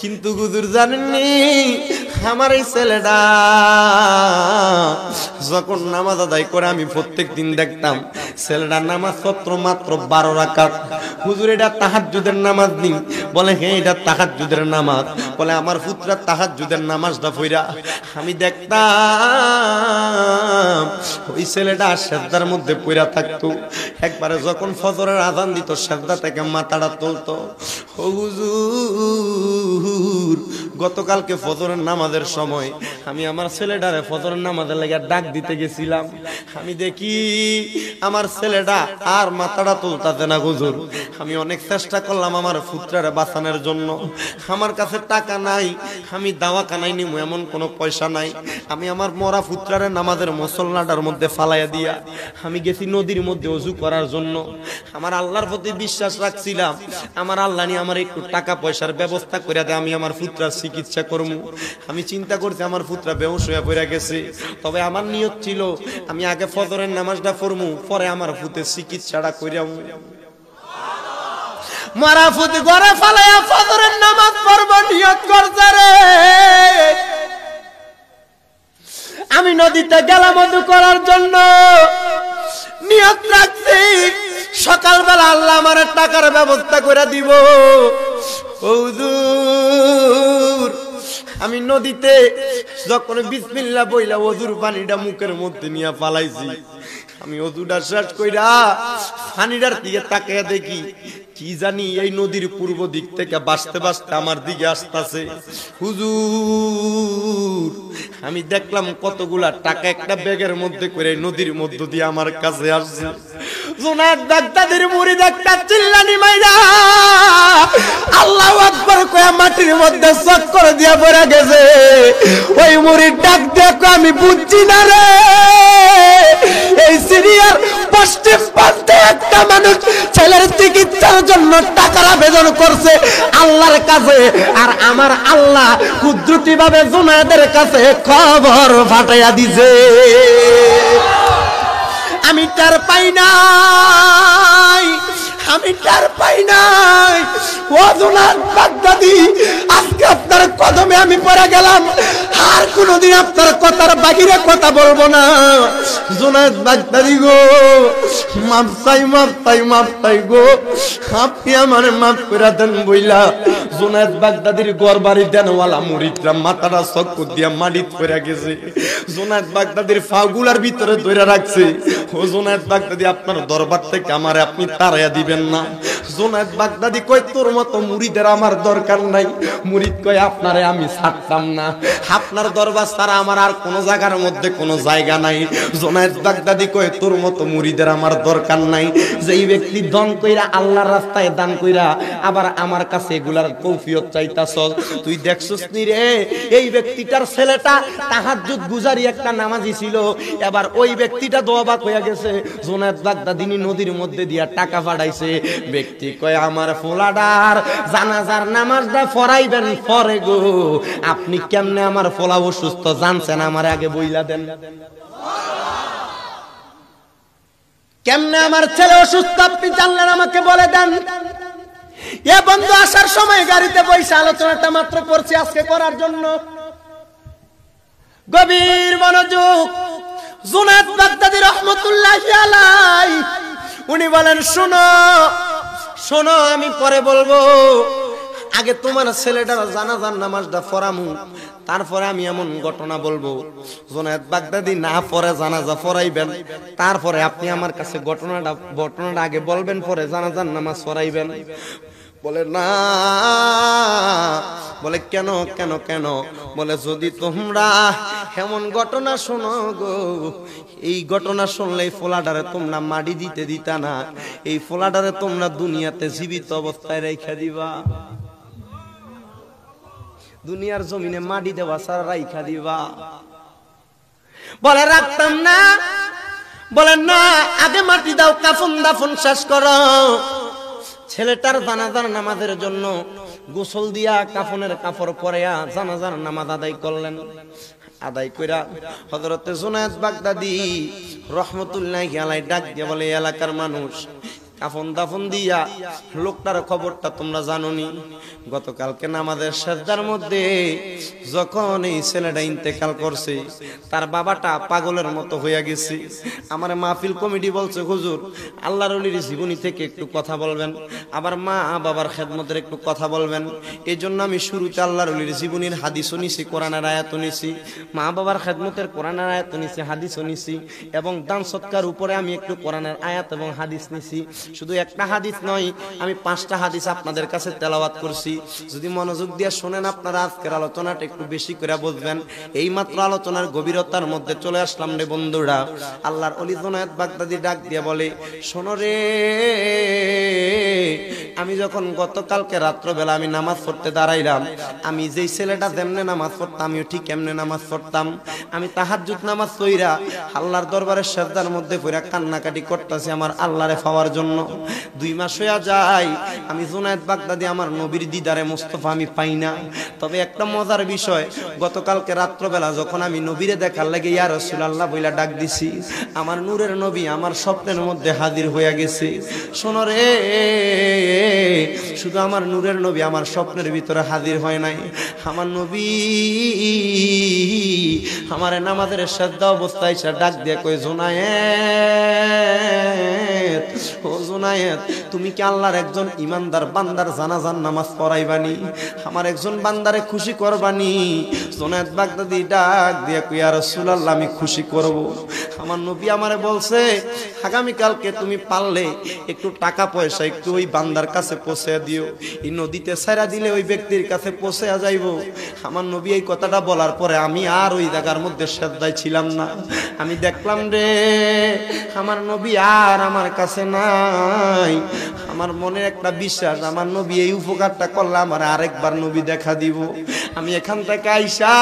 কিন্তু গুজুর জানেননি আমার এই ছেলেটা যখন নামাজ আদায় করে আমি প্রত্যেক দিন দেখতাম ছেলেটার নামাজ সত্র মাত্র বারো রাখাত হুজুর এটা যুদের নামাজ নি বলে হ্যাঁ এটা যুদের নামাজ বলে আমার যুদের নামাজ দা ফইরা আমি দেখতাম ওই ছেলেটা সেদ্দার মধ্যে পইরা থাকতো একবারে যখন ফজরের আজান দিত সেদ্দা থেকে মাথাটা তুলতো হুজুর গতকালকে ফজরের নামাজের সময় আমি আমার ছেলেটারে ফজরের নামাজের লেগে ডাক দিতে গেছিলাম আমি দেখি আমার ছেলেটা আর মাথাটা তুলতাতে না গুজুর আমি অনেক চেষ্টা করলাম আমার ফুত্রারে বাঁচানোর জন্য আমার কাছে টাকা নাই আমি কানাই নিব এমন কোনো পয়সা নাই আমি আমার মরা ফুত্রারে নামাজের মুসল্লাটার মধ্যে ফালাইয়া দিয়া আমি গেছি নদীর মধ্যে অজু করার জন্য আমার আল্লাহর প্রতি বিশ্বাস রাখছিলাম আমার আল্লাহ নিয়ে আমার একটু টাকা পয়সার ব্যবস্থা করে দেয় আমি আমার ফুত্রার চিকিৎসা করবো আমি চিন্তা করছি আমার ফুত্রা বেহস হয়ে পড়ে গেছে তবে আমার নিয়ে নিয়ত ছিল আমি আগে ফজরের নামাজটা পড়মু পরে আমার ফুতে চিকিৎসাটা করিয়াম মারা ফুতে ঘরে ফালাইয়া ফজরের নামাজ পড়ব নিয়ত করছে আমি নদীতে গেলাম মধু করার জন্য নিয়ত রাখছি সকালবেলা আল্লাহ আমার টাকার ব্যবস্থা করে দিব হুজুর আমি নদীতে যখন বিসমিল্লা বইলা অজুর পানিটা মুখের মধ্যে নিয়ে পালাইছি আমি অজুটা শ্বাস কইরা পানিটার দিকে তাকিয়ে দেখি কি জানি এই নদীর পূর্ব দিক থেকে বাঁচতে বাঁচতে আমার দিকে আসতেছে হুজুর আমি দেখলাম কতগুলা টাকা একটা ব্যাগের মধ্যে করে নদীর মধ্য দিয়ে আমার কাছে আসছে জোনার দাগদাদের মুড়ি দাগটা চিল্লানি মাইরা আল্লাহ আকবর কয়া মাটির মধ্যে চক্কর দিয়া পড়ে গেছে ওই মুড়ির ডাক দেখো আমি বুঝছি না রে এই সিরিয়ার পশ্চিম প্রান্তে একটা মানুষ ছেলের চিকিৎসার জন্য টাকার আবেদন করছে আল্লাহর কাছে আর আমার আল্লাহ কুদরতি ভাবে জোনাদের কাছে খবর ফাটাইয়া দিছে আমি তার পাই না আমি টার পাই নাই ওজনার বাগদাদি আজকে আপনার কদমে আমি পড়ে গেলাম আর কোনোদিন আপনার কথার বাগিরে কথা বলবো না জোনাদ বাগদাদি গো মাপ চাই মাপ গো আপনি আমার মাপ করে দেন বইলা জোনাদ বাগদাদির গড় বাড়ি দেনওয়ালা মুরিদরা মাথাটা চক্কু দিয়া মাটিত করে গেছে জোনাদ বাগদাদির ফাগুলার ভিতরে ধরে রাখছে ও জোনাদ বাগদাদি আপনার দরবার থেকে আমার আপনি তারাইয়া দিবেন দিবেন না জোনায়দ বাগদাদি কই তোর মতো মুরিদের আমার দরকার নাই মুরিদ কই আপনারে আমি ছাড়তাম না আপনার দরবার ছাড়া আমার আর কোনো জায়গার মধ্যে কোনো জায়গা নাই জোনায়দ বাগদাদি কই তোর মতো মুরিদের আমার দরকার নাই যেই ব্যক্তি দন কইরা আল্লাহর রাস্তায় দান কইরা আবার আমার কাছে এগুলার কৌফিয়ত চাইতাছ তুই দেখছস নি রে এই ব্যক্তিটার ছেলেটা তাহাজ্জুদ গুজারি একটা নামাজি ছিল এবার ওই ব্যক্তিটা দোয়াবাক হয়ে গেছে জোনায়দ বাগদাদিনী নদীর মধ্যে দিয়া টাকা পাঠাইছে আছে ব্যক্তি কয় আমার ফোলাডার জানাজার নামাজটা ফরাইবেন ফরে গো আপনি কেমনে আমার ফোলা অসুস্থ জানছেন আমার আগে বইলা দেন কেমনে আমার ছেলে অসুস্থ আপনি জানলেন আমাকে বলে দেন এ বন্ধু আসার সময় গাড়িতে বইসে আলোচনাটা মাত্র করছি আজকে করার জন্য গভীর মনোযোগ জুনাত বাগদাদি রহমতুল্লাহ আলাই উনি বলেন শোনো শোনো আমি পরে বলবো আগে তোমার ছেলেটার জানাজার নামাজটা ফরামু তারপরে আমি এমন ঘটনা বলবো জোনায়েদ বাগদাদি না পরে জানাজা পড়াইবেন তারপরে আপনি আমার কাছে ঘটনাটা ঘটনাটা আগে বলবেন পরে জানাজার নামাজ পড়াইবেন বলে না বলে কেন কেন কেন বলে যদি তোমরা এমন ঘটনা শোনো গো এই ঘটনা শুনলে এই ফোলাডারে তোমরা মাটি দিতে দিতা না এই ফোলাডারে তোমরা দুনিয়াতে জীবিত অবস্থায় রেখে দিবা দুনিয়ার জমিনে মাটি দেওয়া সার রাইখা দিবা বলে রাখতাম না বলে না আগে মাটি দাও কাফন দাফন শেষ করো ছেলেটার জানাজার নামাজের জন্য গোসল দিয়া কাফনের কাপড় পরেয়া জানাজার নামাজ আদায় করলেন আদায় কইরা হজরতে জুনায়দ বাগদাদি রহমতুল্লাহ আলাই ডাক দিয়ে বলে এলাকার মানুষ কাফন দাফন দিয়া লোকটার খবরটা তোমরা জানোনি গতকালকে নামাজের শ্রদ্ধার মধ্যে যখন এই ছেলেটা ইন্তেকাল করছে তার বাবাটা পাগলের মতো হইয়া গেছে আমার মাহফিল কমিটি বলছে হুজুর আল্লাহর অলির জীবনী থেকে একটু কথা বলবেন আবার মা বাবার খেদমতের একটু কথা বলবেন এই জন্য আমি শুরুতে আল্লাহর অলির জীবনীর হাদিসও নিছি কোরআনার আয়াত নিছি মা বাবার খেদমতের কোরআনার আয়াত নিছি হাদিসও নিছি এবং দান সৎকার উপরে আমি একটু কোরআনের আয়াত এবং হাদিস নিছি শুধু একটা হাদিস নয় আমি পাঁচটা হাদিস আপনাদের কাছে তেলাওয়াত করছি যদি মনোযোগ দিয়ে শোনেন আপনারা আজকের আলোচনাটা একটু বেশি করে বুঝবেন এই মাত্র আলোচনার গভীরতার মধ্যে চলে আসলাম রে বন্ধুরা আল্লাহর অলি জোনায়ত বাগদাদি ডাক দিয়ে বলে শোনো রে আমি যখন গতকালকে রাত্রবেলা আমি নামাজ পড়তে দাঁড়াইলাম আমি যেই ছেলেটা যেমনে নামাজ পড়তাম আমিও ঠিক এমনি নামাজ পড়তাম আমি তাহাজ্জুদ নামাজ তৈরা আল্লাহর দরবারের শ্রদ্ধার মধ্যে পুরা কান্নাকাটি করতেছি আমার আল্লাহরে পাওয়ার জন্য জন্য দুই মাস হইয়া যায় আমি জোনায়দ বাগদাদি আমার নবীর দিদারে মোস্তফা আমি পাই না তবে একটা মজার বিষয় গতকালকে রাত্রবেলা যখন আমি নবীরে দেখার লাগে রসুল আল্লাহ বইলা ডাক দিছি আমার নূরের নবী আমার স্বপ্নের মধ্যে হাজির হইয়া গেছে শোনো রে শুধু আমার নূরের নবী আমার স্বপ্নের ভিতরে হাজির হয় নাই আমার নবী আমার নামাজের শ্রদ্ধা অবস্থায় ডাক দিয়ে কই জোনায় জুনায়েদ তুমি কি আল্লাহর একজন ইমানদার বান্দার জানাজান নামাজ পড়াইবানি আমার একজন বান্দারে খুশি করবানি জুনায়েদ বাগদাদি ডাক দিয়ে দিয়া কুয়া রাসূলুল্লাহ আমি খুশি করব আমার নবী আমারে বলছে আগামীকালকে তুমি পারলে একটু টাকা পয়সা একটু ওই বান্দার কাছে পৌঁছে দিও এই নদীতে সেরা দিলে ওই ব্যক্তির কাছে পৌঁছে যাইব আমার নবী এই কথাটা বলার পরে আমি আর ওই জায়গার মধ্যে শ্রদ্ধায় ছিলাম না আমি দেখলাম রে আমার নবী আর আমার কাছে নাই আমার মনে একটা বিশ্বাস আমার নবী এই উপকারটা করলে আমার আরেকবার নবী দেখা দিব আমি এখান থেকে আইসা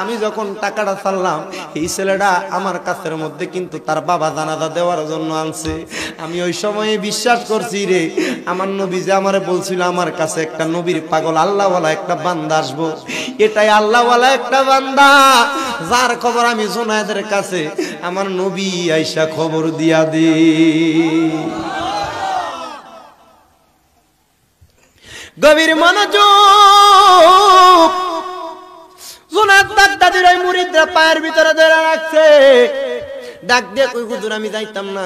আমি যখন টাকাটা ছাড়লাম এই ছেলেটা আমার কাছের মধ্যে কিন্তু তার বাবা জানাজা দেওয়ার জন্য আনছে আমি ওই সময়ে বিশ্বাস করছি রে আমার নবী যে আমার বলছিল আমার কাছে একটা নবীর পাগল আল্লাহওয়ালা একটা বান্দা আসবো এটাই আল্লাহওয়ালা একটা বান্দা যার খবর আমি জোনায়দের কাছে আমার নবী আইসা খবর দিয়া দিই গভীর মনোযোগ জোনার দাগ দাদির ওই মুরিদরা পায়ের ভিতরে ধরে রাখছে ডাক দিয়ে কই আমি যাইতাম না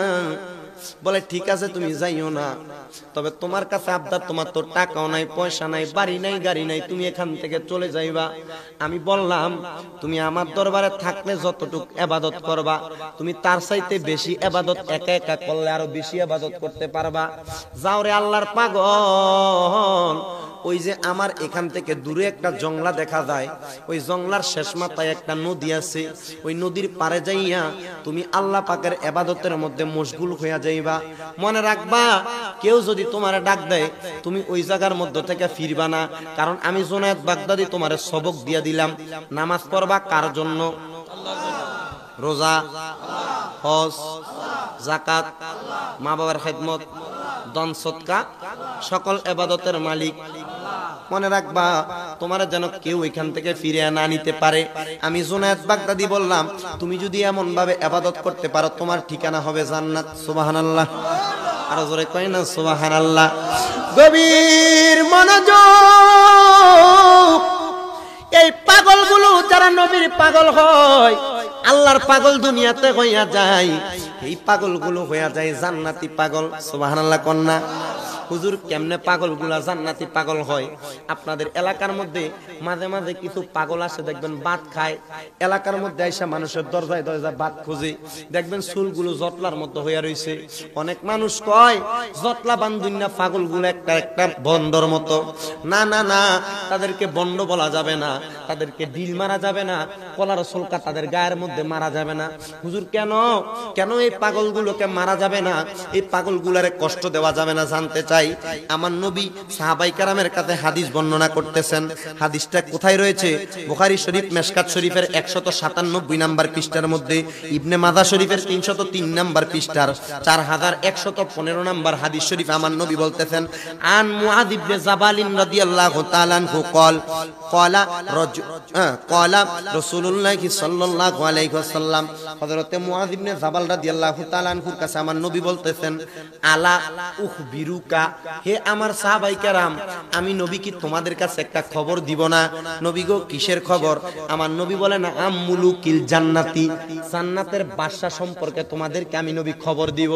বলে ঠিক আছে তুমি যাইও না তবে তোমার কাছে আবদার তোমার তো টাকাও নাই পয়সা নাই বাড়ি নাই গাড়ি নাই তুমি এখান থেকে চলে যাইবা আমি বললাম তুমি আমার দরবারে থাকলে যতটুক এবাদত করবা তুমি তার চাইতে বেশি এবাদত একা একা করলে আরো বেশি আবাদত করতে পারবা যাও রে আল্লাহর পাগল ওই যে আমার এখান থেকে দূরে একটা জংলা দেখা যায় ওই জংলার শেষ মাথায় একটা নদী আছে ওই নদীর পারে যাইয়া তুমি আল্লাহ পাকের এবাদতের মধ্যে মশগুল হইয়া যাইবা মনে রাখবা কেউ যদি তোমার ডাক দেয় তুমি ওই জায়গার মধ্যে থেকে ফিরবা না কারণ আমি জোনায়ত বাগদাদি তোমার সবক দিয়া দিলাম নামাজ পড়বা কার জন্য রোজা হজ জাকাত মা বাবার খেদমত দন সৎকা সকল এবাদতের মালিক মনে রাখবা তোমার যেন কেউ এখান থেকে ফিরে না নিতে পারে আমি জোনায়েত বাগদাদি বললাম তুমি যদি এমন ভাবে আবাদত করতে পারো তোমার ঠিকানা হবে জান্নাত সুবহানাল্লাহ আর জোরে কয় না সুবহানাল্লাহ গভীর মনোযোগ এই পাগলগুলো যারা নবীর পাগল হয় আল্লাহর পাগল দুনিয়াতে হইয়া যায় এই পাগলগুলো হইয়া যায় জান্নাতি পাগল সুবহানাল্লাহ কন্যা হুজুর কেমনে পাগলগুলা জান্নাতি পাগল হয় আপনাদের এলাকার মধ্যে মাঝে মাঝে কিছু পাগল আসে দেখবেন বাদ খায় এলাকার মধ্যে আইসা মানুষের দরজায় দরজায় বাদ খুঁজে দেখবেন চুলগুলো জটলার মধ্যে হইয়া রয়েছে অনেক মানুষ কয় জটলা বান্ধুন না পাগলগুলো একটা একটা বন্দর মতো না না না তাদেরকে বন্ড বলা যাবে না তাদেরকে ডিল মারা যাবে না কলার সলকা তাদের গায়ের মধ্যে মারা যাবে না হুজুর কেন কেন এই পাগলগুলোকে মারা যাবে না এই পাগলগুলারে কষ্ট দেওয়া যাবে না জানতে চাই চাই আমার নবী সাহাবাই কারামের কাছে হাদিস বর্ণনা করতেছেন হাদিসটা কোথায় রয়েছে বুখারী শরীফ মেশকাত শরীফের একশত সাতানব্বই নাম্বার পৃষ্ঠার মধ্যে ইবনে মাদা শরীফের তিনশত তিন নাম্বার পৃষ্ঠার চার হাজার একশত পনেরো নাম্বার হাদিস শরীফ আমার নবী বলতেছেন আন মুআদ ইবনে জাবালিন রাদিয়াল্লাহু তাআলা আনহু কল কলা রজ কলা রাসূলুল্লাহ সাল্লাল্লাহু আলাইহি ওয়াসাল্লাম হযরতে মুআদ ইবনে জাবাল রাদিয়াল্লাহু তাআলা আনহুর কাছে আমার নবী বলতেছেন আলা উখবিরুকা হে আমার সাহাবাই কারাম আমি নবী কি তোমাদের কাছে একটা খবর দিব না নবী গো কিসের খবর আমার নবী বলে বলেন আমুলু কিল জান্নাতি জান্নাতের বাদশা সম্পর্কে তোমাদেরকে আমি নবী খবর দিব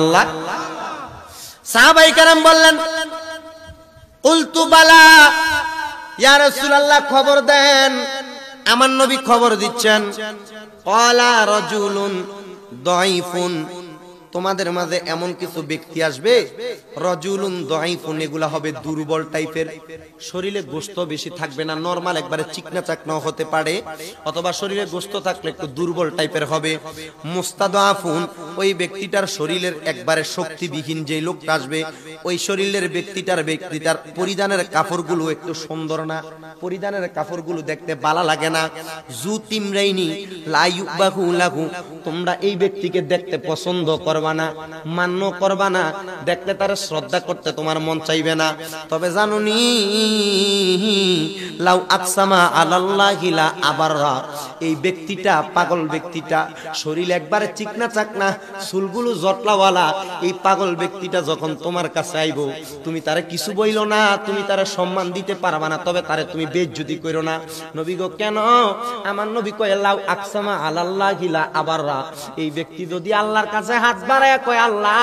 আল্লাহ সাহাবাই কারাম বললেন কুলতু বালা ইয়া রাসূলুল্লাহ খবর দেন আমার নবী খবর দিচ্ছেন কলা রজুলুন দাইফুন তোমাদের মাঝে এমন কিছু ব্যক্তি আসবে রজুলুন দহাইফুন এগুলা হবে দুর্বল টাইপের শরীরে গোস্ত বেশি থাকবে না নর্মাল একবারে চিকনা চাকনা হতে পারে অথবা শরীরে গোস্ত থাকলে একটু দুর্বল টাইপের হবে মুস্তাদাফুন ওই ব্যক্তিটার শরীরের একবারে শক্তিবিহীন যে লোকটা আসবে ওই শরীরের ব্যক্তিটার ব্যক্তিটার পরিধানের কাপড়গুলো একটু সুন্দর না পরিধানের কাপড়গুলো দেখতে বালা লাগে না জু তিমরাইনি লাইবাহু লাহু তোমরা এই ব্যক্তিকে দেখতে পছন্দ করো করবানা মান্য করবানা না দেখলে তার শ্রদ্ধা করতে তোমার মন চাইবে না তবে জানুনি লাউ আকসামা হিলা আবার এই ব্যক্তিটা পাগল ব্যক্তিটা শরীর একবারে চিকনা চাকনা চুলগুলো জটলাওয়ালা এই পাগল ব্যক্তিটা যখন তোমার কাছে আইব তুমি তারে কিছু বইল না তুমি তারে সম্মান দিতে পারবা না তবে তারে তুমি যদি করো না নবী গো কেন আমার নবী কয়ে লাউ আকসামা হিলা আবার এই ব্যক্তি যদি আল্লাহর কাছে হাত আল্লাহ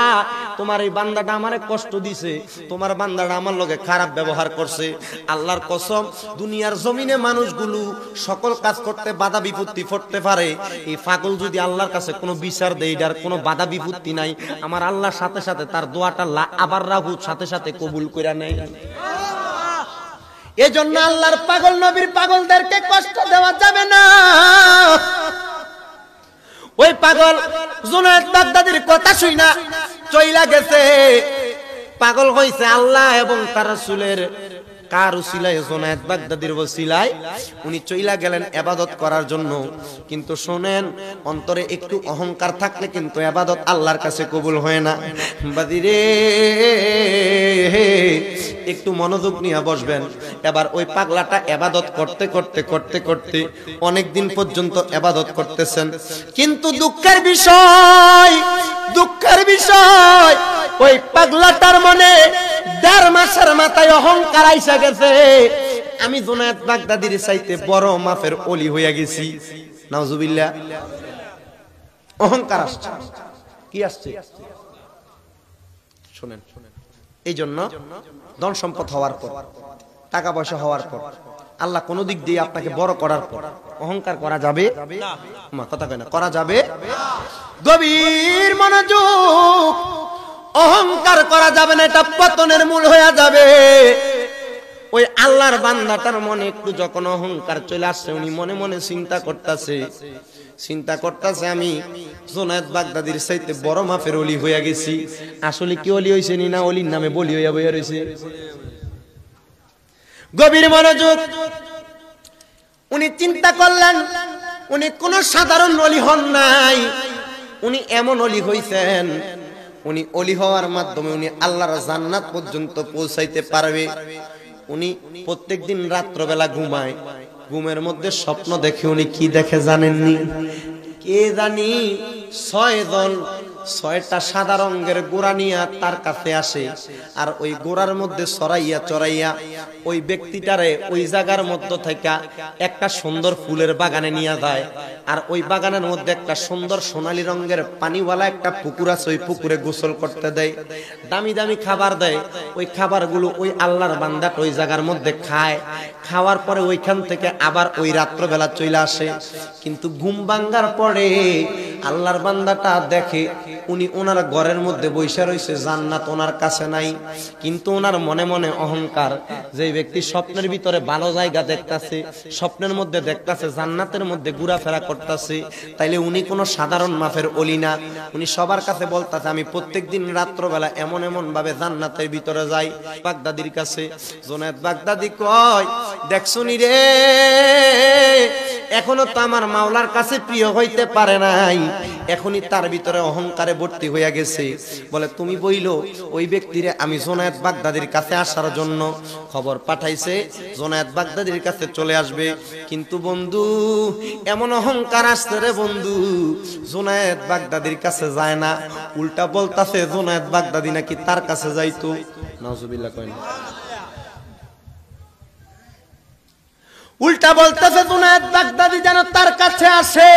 তোমার এই বান্দাটা কষ্ট দিছে তোমার বান্দাটা আমার লগে খারাপ ব্যবহার করছে আল্লাহর কসম দুনিয়ার জমিনে মানুষগুলো সকল কাজ করতে বাধা বিপত্তি পারে এই ফাগল যদি আল্লাহর কাছে কোনো বিচার দেয় এটার কোনো বাধা বিপত্তি নাই আমার আল্লাহর সাথে সাথে তার দোয়াটা আবার রাহু সাথে সাথে কবুল করে নেয় এজন্য আল্লাহর পাগল নবীর পাগলদেরকে কষ্ট দেওয়া যাবে না ওই পাগল জুনায়দ বাগদাদির কথা শুই না চইলা গেছে পাগল হইছে আল্লাহ এবং তার রাসূলের কার উসিলায় জোনায়েত বাগদাদির ওসিলায় উনি চইলা গেলেন এবাদত করার জন্য কিন্তু শোনেন অন্তরে একটু অহংকার থাকলে কিন্তু এবাদত আল্লাহর কাছে কবুল হয় না বাদিরে একটু মনোযোগ নিয়ে বসবেন এবার ওই পাগলাটা এবাদত করতে করতে করতে করতে অনেক দিন পর্যন্ত এবাদত করতেছেন কিন্তু দুঃখের বিষয় দুঃখের বিষয় ওই পাগলাটার মনে দেড় মাসের মাথায় অহংকার আইসা গেছে আমি জোনায়ত বাগদাদির চাইতে বড় মাফের অলি হইয়া গেছি নাউজুবিল্লা অহংকার আসছে কি আসছে শোনেন এই জন্য ধন সম্পদ হওয়ার পর টাকা পয়সা হওয়ার পর আল্লাহ কোন দিক দিয়ে আপনাকে বড় করার পর অহংকার করা যাবে কথা কয় না করা যাবে গভীর মনোযোগ অহংকার করা যাবে না এটা পতনের মূল হয়ে যাবে ওই আল্লাহর বান্দাটার মনে একটু যখন অহংকার চলে আসছে উনি মনে মনে চিন্তা করতেছে চিন্তা করতেছে আমি জোনায়েত বাগদাদির চাইতে বড় মাপের অলি হইয়া গেছি আসলে কি অলি হয়েছে নি না অলির নামে বলি হইয়া বইয়া রয়েছে গভীর মনোযোগ উনি চিন্তা করলেন উনি কোন সাধারণ অলি হন নাই উনি এমন অলি হইছেন উনি অলি হওয়ার মাধ্যমে উনি আল্লাহর জান্নাত পর্যন্ত পৌঁছাইতে পারবে উনি প্রত্যেক দিন রাত্রবেলা ঘুমায় ঘুমের মধ্যে স্বপ্ন দেখে উনি কি দেখে জানেননি কে জানি ছয় জন ছয়টা সাদা রঙের গোড়া নিয়া তার কাছে আসে আর ওই গোড়ার মধ্যে চড়াইয়া চড়াইয়া ওই ব্যক্তিটারে ওই জায়গার মধ্য থেকে একটা সুন্দর ফুলের বাগানে নিয়ে যায় আর ওই বাগানের মধ্যে একটা সুন্দর সোনালি রঙের পানিওয়ালা একটা পুকুর আছে ওই পুকুরে গোসল করতে দেয় দামি দামি খাবার দেয় ওই খাবারগুলো ওই আল্লাহর বান্দাট ওই জায়গার মধ্যে খায় খাওয়ার পরে ওইখান থেকে আবার ওই রাত্রবেলা চলে আসে কিন্তু ঘুম ভাঙ্গার পরে আল্লাহর বান্দাটা দেখে উনি ওনার ঘরের মধ্যে বৈশা রয়েছে জান্নাত ওনার কাছে নাই কিন্তু ওনার মনে মনে অহংকার যে ব্যক্তি স্বপ্নের ভিতরে ভালো জায়গা দেখতেছে স্বপ্নের মধ্যে দেখতেছে জান্নাতের মধ্যে ঘোরাফেরা করতেছে তাইলে উনি কোনো সাধারণ মাফের অলি না উনি সবার কাছে বলতেছে আমি প্রত্যেক দিন রাত্রবেলা এমন এমন ভাবে জান্নাতের ভিতরে যাই বাগদাদির কাছে জোনায়দ বাগদাদি কয় দেখছো নি রে এখনো তো আমার মাওলার কাছে প্রিয় হইতে পারে নাই এখনই তার ভিতরে অহংকারে ভর্তি হইয়া গেছে বলে তুমি বইল ওই ব্যক্তিরে আমি জোনায়েত বাগদাদির কাছে আসার জন্য খবর পাঠাইছে জোনায়েত বাগদাদির কাছে চলে আসবে কিন্তু বন্ধু এমন অহংকার আসছে রে বন্ধু জোনায়েত বাগদাদির কাছে যায় না উল্টা বলতাছে জোনায়েত বাগদাদি নাকি তার কাছে যাইতো নাজুবিল্লা কয় না উল্টা বলতেছে জুনায়দ বাগদাদি যেন তার কাছে আসে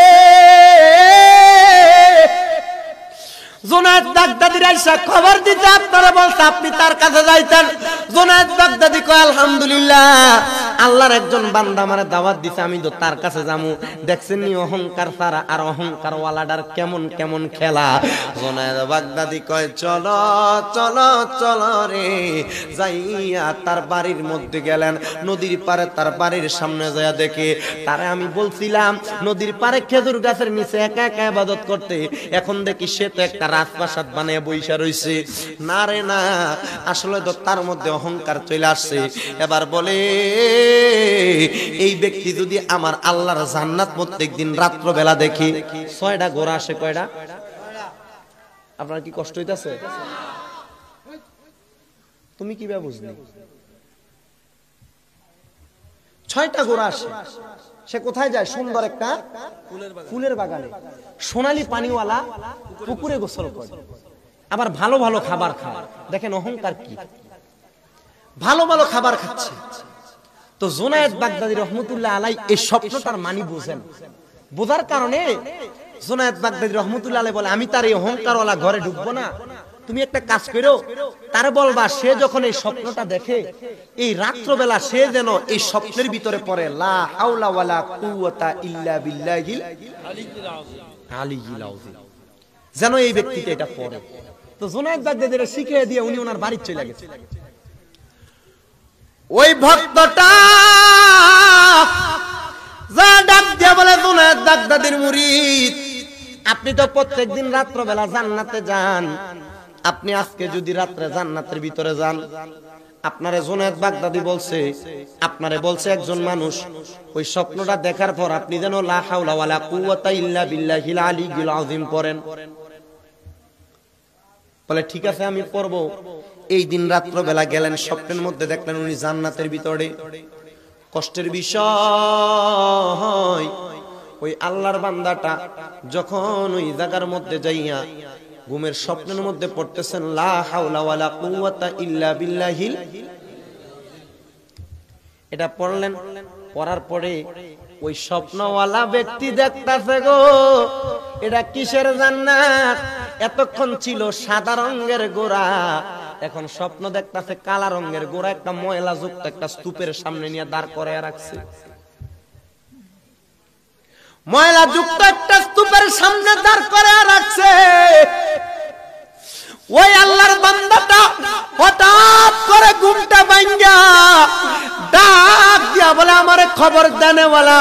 জোনায়েদ বাগদাদির আইসা খবর দিতে আপনারা বলছে আপনি তার কাছে যাইতেন জোনায়েদ বাগদাদি কয় আলহামদুলিল্লাহ আল্লাহর একজন বান্দা আমারে দাওয়াত দিছে আমি তো তার কাছে যামু দেখছেন অহংকার সারা আর অহংকার ওয়ালাডার কেমন কেমন খেলা জোনায়েদ বাগদাদি কয় চলো চলো চলো রে যাইয়া তার বাড়ির মধ্যে গেলেন নদীর পারে তার বাড়ির সামনে যায়া দেখে তারে আমি বলছিলাম নদীর পারে খেজুর গাছের নিচে একা একা আবাদত করতে এখন দেখি সে তো একটা রাজপ্রাসাদ বানিয়ে বৈশা রয়েছে না রে না আসলে তো তার মধ্যে অহংকার চলে আসছে এবার বলে এই ব্যক্তি যদি আমার আল্লাহর জান্নাত প্রত্যেক দিন রাত্রবেলা দেখি ছয়টা ঘোড়া আসে কয়টা আপনার কি কষ্ট হইতেছে তুমি কি ব্যবস্থা ছয়টা ঘোড়া আসে সে কোথায় যায় সুন্দর একটা ফুলের বাগানে সোনালি পানিওয়ালা পুকুরে গোসল করে আবার ভালো ভালো খাবার খায় দেখেন অহংকার কি ভালো ভালো খাবার খাচ্ছে তো জোনায়দ বাগদাদি রহমতুল্লাহ আলাই এই স্বপ্নটার মানি বোঝেন বোঝার কারণে জোনায়দ বাগদাদি রহমতুল্লাহ আলাই বলে আমি তার এই অহংকারওয়ালা ঘরে ঢুকবো না তুমি একটা কাজ করো তার বলবা সে যখন এই স্বপ্নটা দেখে এই রাত্রবেলা সে যেন এই স্বপ্নের ভিতরে পড়ে লা হাওলা ওয়ালা কুওয়াতা ইল্লা বিল্লাহিল আলিয়িল আযীম যেন এই ব্যক্তিকে এটা পড়ে তো জুনায়েদ বাগদাদের এটা শিখিয়ে দিয়ে উনি ওনার বাড়ি চলে গেছে ওই ভক্তটা যা ডাক দিয়ে বলে জুনায়েদ বাগদাদের murid আপনি তো প্রত্যেকদিন রাত্রবেলা জান্নাতে যান আপনি আজকে যদি রাত্রে জান্নাতের ভিতরে যান আপনারে জোনায়দ বাগদাদি বলছে আপনারে বলছে একজন মানুষ ওই স্বপ্নটা দেখার পর আপনি যেন লা হাওলা ওয়ালা কুওয়াতা ইল্লা বিল্লাহিল আলিয়্যিল আযীম পড়েন বলে ঠিক আছে আমি পড়ব এই দিন রাত্রবেলা গেলেন স্বপ্নের মধ্যে দেখলেন উনি জান্নাতের ভিতরে কষ্টের বিষয় ওই আল্লাহর বান্দাটা যখন ওই জায়গার মধ্যে যাইয়া ঘুমের স্বপ্নের মধ্যে পড়তেছেন এটা পড়লেন পড়ার পরে ওই স্বপ্নওয়ালা ব্যক্তি দেখতেছে গো এটা কিসের জান্নাত এতক্ষণ ছিল সাদা রঙের গোড়া এখন স্বপ্ন দেখতেছে কালা রঙের গোড়া একটা ময়লা যুক্ত একটা স্তূপের সামনে নিয়ে দাঁড় করে রাখছে ময়লা যুক্ত একটা স্তূপের সামনে দাঁড় করে রাখছে ওই আল্লাহর বান্দাটা হঠাৎ করে ঘুমটা ভাঙ্গা ডাক দিয়া বলে আমার খবর জানে বলা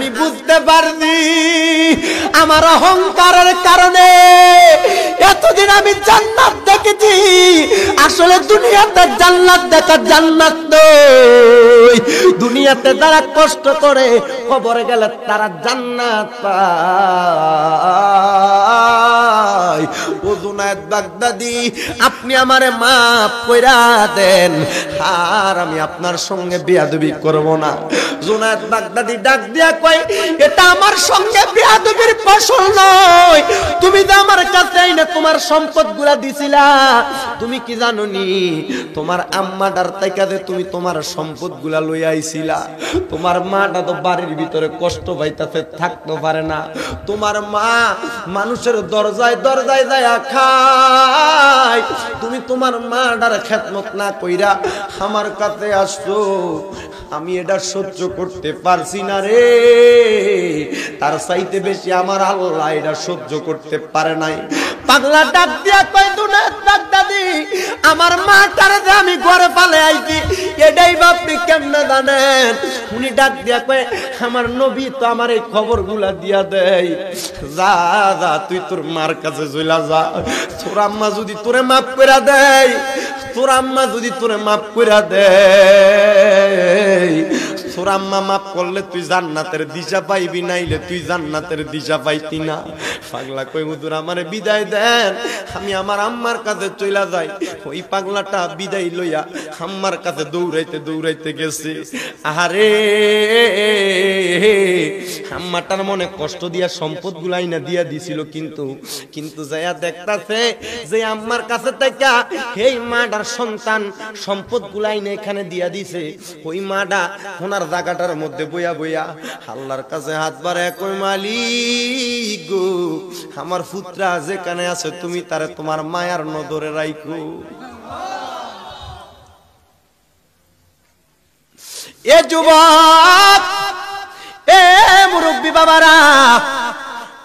আমি বুঝতে পারিনি আমার অহংকারের কারণে এতদিন আমি জান্নাত দেখেছি আসলে দুনিয়াতে জান্নাত দেখা জান্নাত নয় দুনিয়াতে যারা কষ্ট করে কবরে গেলে তারা জান্নাত পায় আপনি আমারে মাফ কইরা দেন আর আমি আপনার সঙ্গে করব না জুনায়দ বাগদাদি ডাক দিয়া এটা আমার সঙ্গে ফসল নয় তুমি তো আমার কাছে না তোমার সম্পদগুলা দিছিলা তুমি কি জানো নি তোমার আম্মা ডার তাইকাতে তুমি তোমার সম্পদগুলা লই আইছিলা তোমার মাটা তো বাড়ির ভিতরে কষ্ট পাইতাছে থাকতে পারে না তোমার মা মানুষের দরজায় দরজা তুমি তোমার মা ডার খেদমত না কইরা আমার কাছে আসছো আমি এটা সহ্য করতে পারছি না রে তার চাইতে বেশি আমার আল্লাহ এটা সহ্য করতে পারে নাই পাগলা ডাক দিয়া কই দুনা ডাক দাদি আমার মাটারে যে আমি ঘরে পালে আইছি এটাই বাপনি কেমনে জানেন উনি ডাক দিয়া কয় আমার নবী তো আমার এই খবরগুলা দিয়া দেই যা যা তুই তোর মার কাছে জুইলা যা তোর আম্মা যদি তোরে মাফ কইরা দেয় তোর আম্মা যদি তোরে মাফ কইরা দেয় তোর আম্মা মাফ করলে তুই জান্নাতের দিশা পাইবি নাইলে তুই জান্নাতের দিশা পাইতি না পাগলা কই হুজুর আমারে বিদায় দেন আমি আমার আম্মার কাছে চইলা যাই ওই পাগলাটা বিদায় লইয়া আম্মার কাছে দৌড়াইতে দৌড়াইতে গেছে আহারে আম্মাটার মনে কষ্ট দিয়া সম্পদ গুলাই না দিয়া দিছিল কিন্তু কিন্তু যাইয়া দেখতাছে যে আম্মার কাছে থেকা এই মাডার সন্তান সম্পদ গুলাই না এখানে দিয়া দিছে ওই মাডা ওনার জায়গাটার মধ্যে বইয়া বইয়া হাল্লার কাছে হাত বাড়ে কই মালিক গো আমার পুত্রা যেখানে আছে তুমি তারে তোমার মায়ার নদরে রাইকো এ যুবক এ মুরব্বী বাবারা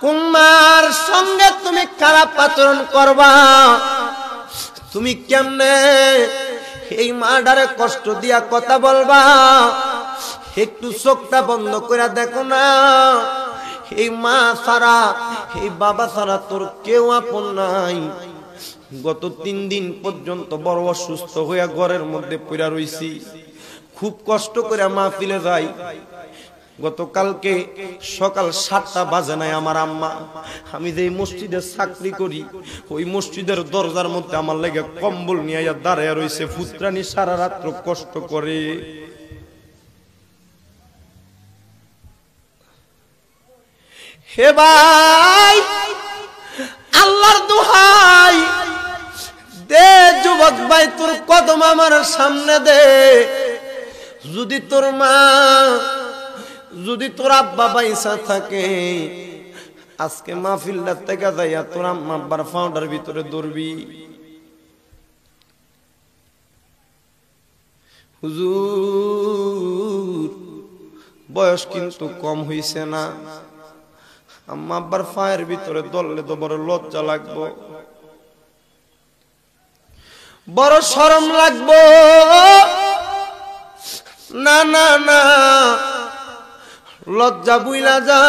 কুমার সঙ্গে তুমি খারাপ আচরণ করবা তুমি কেমনে এই মার্ডারে কষ্ট দিয়া কথা বলবা একটু চোখটা বন্ধ করে দেখো না এই মা সারা এই বাবা সারা তোর কেউ আপন নাই গত তিন দিন পর্যন্ত বড় অসুস্থ হইয়া ঘরের মধ্যে পড়া রইছি খুব কষ্ট করে মা ফিলে যাই গতকালকে সকাল সাতটা বাজে নাই আমার আম্মা আমি যে মসজিদে চাকরি করি ওই মসজিদের দরজার মধ্যে আমার লেগে কম্বল নিয়ে দাঁড়িয়ে রয়েছে ফুত্রানি সারা রাত্র কষ্ট করে হে ভাই আল্লাহর দোহাই দে যুবক ভাই তোর কদম আমার সামনে দে যদি তোর মা যদি তোর আব্বা বাইসা থাকে আজকে মাহফিলদার থেকে যাইয়া তোর আম্মা আব্বার ফাউন্ডার ভিতরে দৌড়বি হুজুর বয়স কিন্তু কম হইছে না আম্মা আব্বার ফায়ের ভিতরে দললে তো বড় লজ্জা লাগবো বড় শরম লাগবো না না না লজ্জা বুইলা যা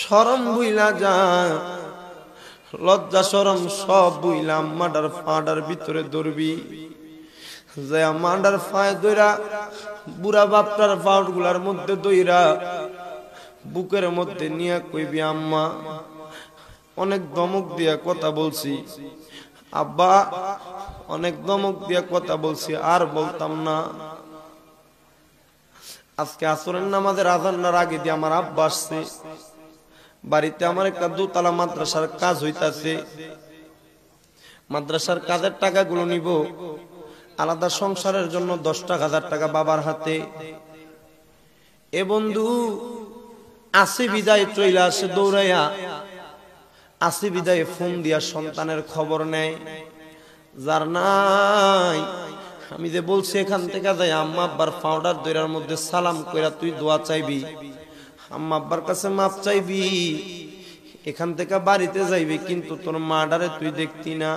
শরম বুইলা যা লজ্জা শরম সব বুইলা আম্মাডার ফাডার ভিতরে দৌড়বি যে আম্মাডার ফায় দইরা বুড়া বাপটার ফাউট গুলার মধ্যে দইরা বুকের মধ্যে নিয়া কইবি আম্মা অনেক দমক দিয়া কথা বলছি আব্বা অনেক দমক দিয়া কথা বলছি আর বলতাম না আজকে আসরের নামাজের আজান্নার আগে দিয়ে আমার আব্বা আসছে বাড়িতে আমার একটা দুতলা মাদ্রাসার কাজ হইতাছে মাদ্রাসার কাজের টাকাগুলো নিব আলাদা সংসারের জন্য দশটা হাজার টাকা বাবার হাতে এ বন্ধু আসি বিদায় চইলা আসে দৌড়াইয়া আসি বিদায় ফোন দিয়া সন্তানের খবর নেয় যার নাই আমি যে বলছি এখান থেকে যাই আম্মা আব্বার পাউডার দৈরার মধ্যে সালাম কইরা তুই দোয়া চাইবি আম্মা আব্বার কাছে মাপ চাইবি এখান থেকে বাড়িতে যাইবি কিন্তু তোর মাডারে তুই দেখতি না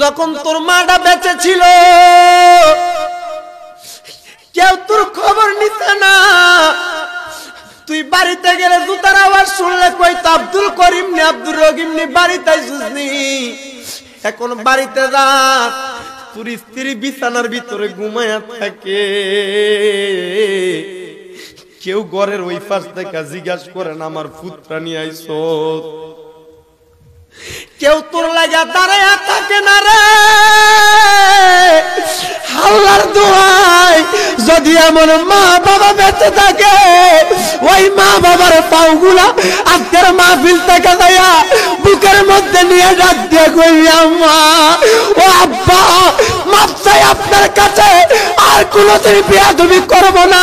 যখন তোর মাডা বেঁচে ছিল কেউ তোর খবর নিতে না তুই বাড়িতে গেলে জুতার আওয়াজ শুনলে কই তো আব্দুল করিম নি আব্দুর রহিম নি বাড়িতে সুজনি এখন বাড়িতে যা তোর স্ত্রী বিছানার ভিতরে ঘুমায়া থাকে কেউ ঘরের ওই পাশ থেকে জিজ্ঞাসা করেন আমার পুত্রা নিয়ে আইস কেউ তোর লাগা দাঁড়ায়া থাকে না রে আল্লাহর দোয়াই যদি এমন মা বাবা বেঁচে থাকে ওই মা বাবার পাউগুলা আজকের মাহফিল থেকে দেয়া বুকের মধ্যে নিয়ে ডাক দিয়ে কই আম্মা ও আব্বা মাপসাই আপনার কাছে আর না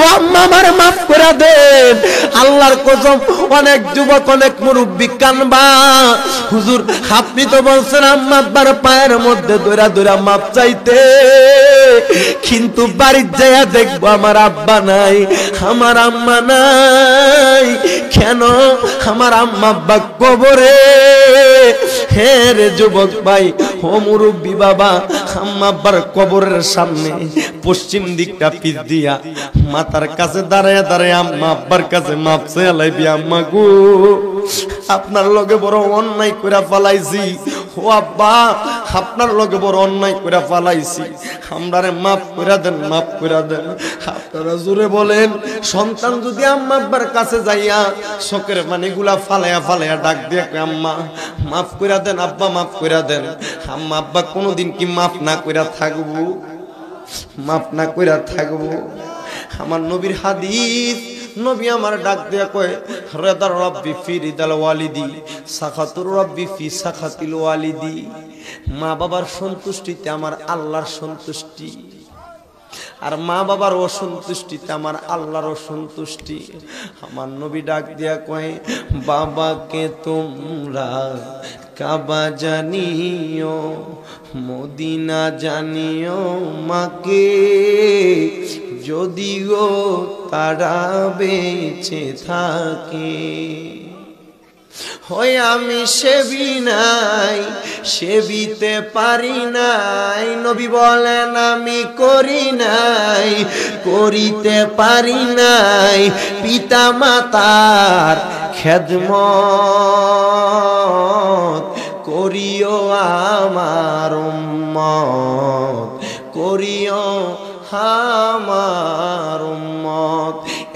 ও আম্মা আমার মাফ করে দেন আল্লাহর অনেক যুবক অনেক মুরব্বী কানবা হুজুর আপনি তো বলছেন আম্মা আব্বার পায়ের মধ্যে দৌড়া দৌড়া মাপ চাইতে কিন্তু বাড়ির যাইয়া দেখবো আমার আব্বা নাই আমার আম্মা নাই কেন আমার আম্মা আব্বা কবরে হ্যাঁ রে যুবক ভাই ও মুরব্বী বাবা আম্মা আব্বার কবরের সামনে পশ্চিম দিকটা পিস দিয়া মাতার কাছে দাঁড়ায় দাঁড়ায় আম্মা আব্বার কাছে মাপ চেয়ালাইবি আম্মা গো আপনার লগে বড় অন্যায় করে ফালাইছি ও আব্বা আপনার লগে বড় অন্যায় করে ফালাইছি আমরারে মাফ করে দেন মাফ করে দেন আপনারা জোরে বলেন সন্তান যদি আম্মা আব্বার কাছে যাইয়া চোখের পানিগুলা ফালাইয়া ফালাইয়া ডাক দিয়ে আম্মা মাফ করে দেন আব্বা মাফ করে দেন আম্মা আব্বা কোনোদিন কি মাফ না করে থাকবো মাপ না কইরা থাকবো আমার নবীর হাদিস নবী আমার ডাক দেয়া কয় রেদার রব্বি ফি রিদাল ওয়ালিদি সাখাতুর রব্বি ফি সাখাতিল ওয়ালিদি মা বাবার সন্তুষ্টিতে আমার আল্লাহর সন্তুষ্টি আর মা বাবার অসন্তুষ্টিতে আমার আল্লাহর অসন্তুষ্টি আমার নবী ডাক দিয়া কয় বাবাকে তোমরা কাবা জানিও মদিনা জানিও মাকে যদিও তারা বেঁচে থাকে হয় আমি সেবি নাই সেবিতে পারি নাই নবী বলেন আমি করি নাই করিতে পারি নাই পিতা মাতার খেদম করিও আমার উম্মত করিও আমার উম্মত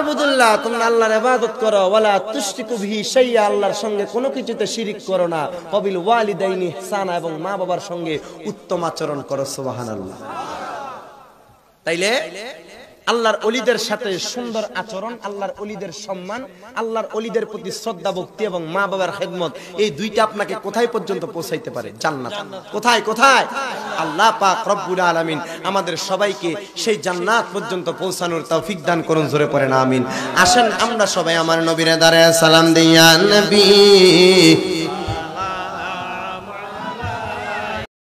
ওয়াবুদুল্লাহ তোমরা আল্লাহর ইবাদত করো ওয়ালা তুশরিকু বিহি শাইয়া আল্লাহর সঙ্গে কোনো কিছুতে শিরিক করো না কবিল ওয়ালিদাইনি ইহসানা এবং মা বাবার সঙ্গে উত্তম আচরণ করো সুবহানাল্লাহ তাইলে আল্লাহর অলিদের সাথে সুন্দর আচরণ আল্লাহর অলিদের সম্মান আল্লাহর অলিদের প্রতি শ্রদ্ধা ভক্তি এবং মা বাবার খেদমত এই দুইটা আপনাকে কোথায় পর্যন্ত পৌঁছাইতে পারে জান্নাত কোথায় কোথায় আল্লাহ পাক রব্বুল আলামিন আমাদের সবাইকে সেই জান্নাত পর্যন্ত পৌঁছানোর তৌফিক দান করুন জোরে পড়ে না আমিন আসেন আমরা সবাই আমার নবীরে দাঁড়ায় সালাম দিয়া নবী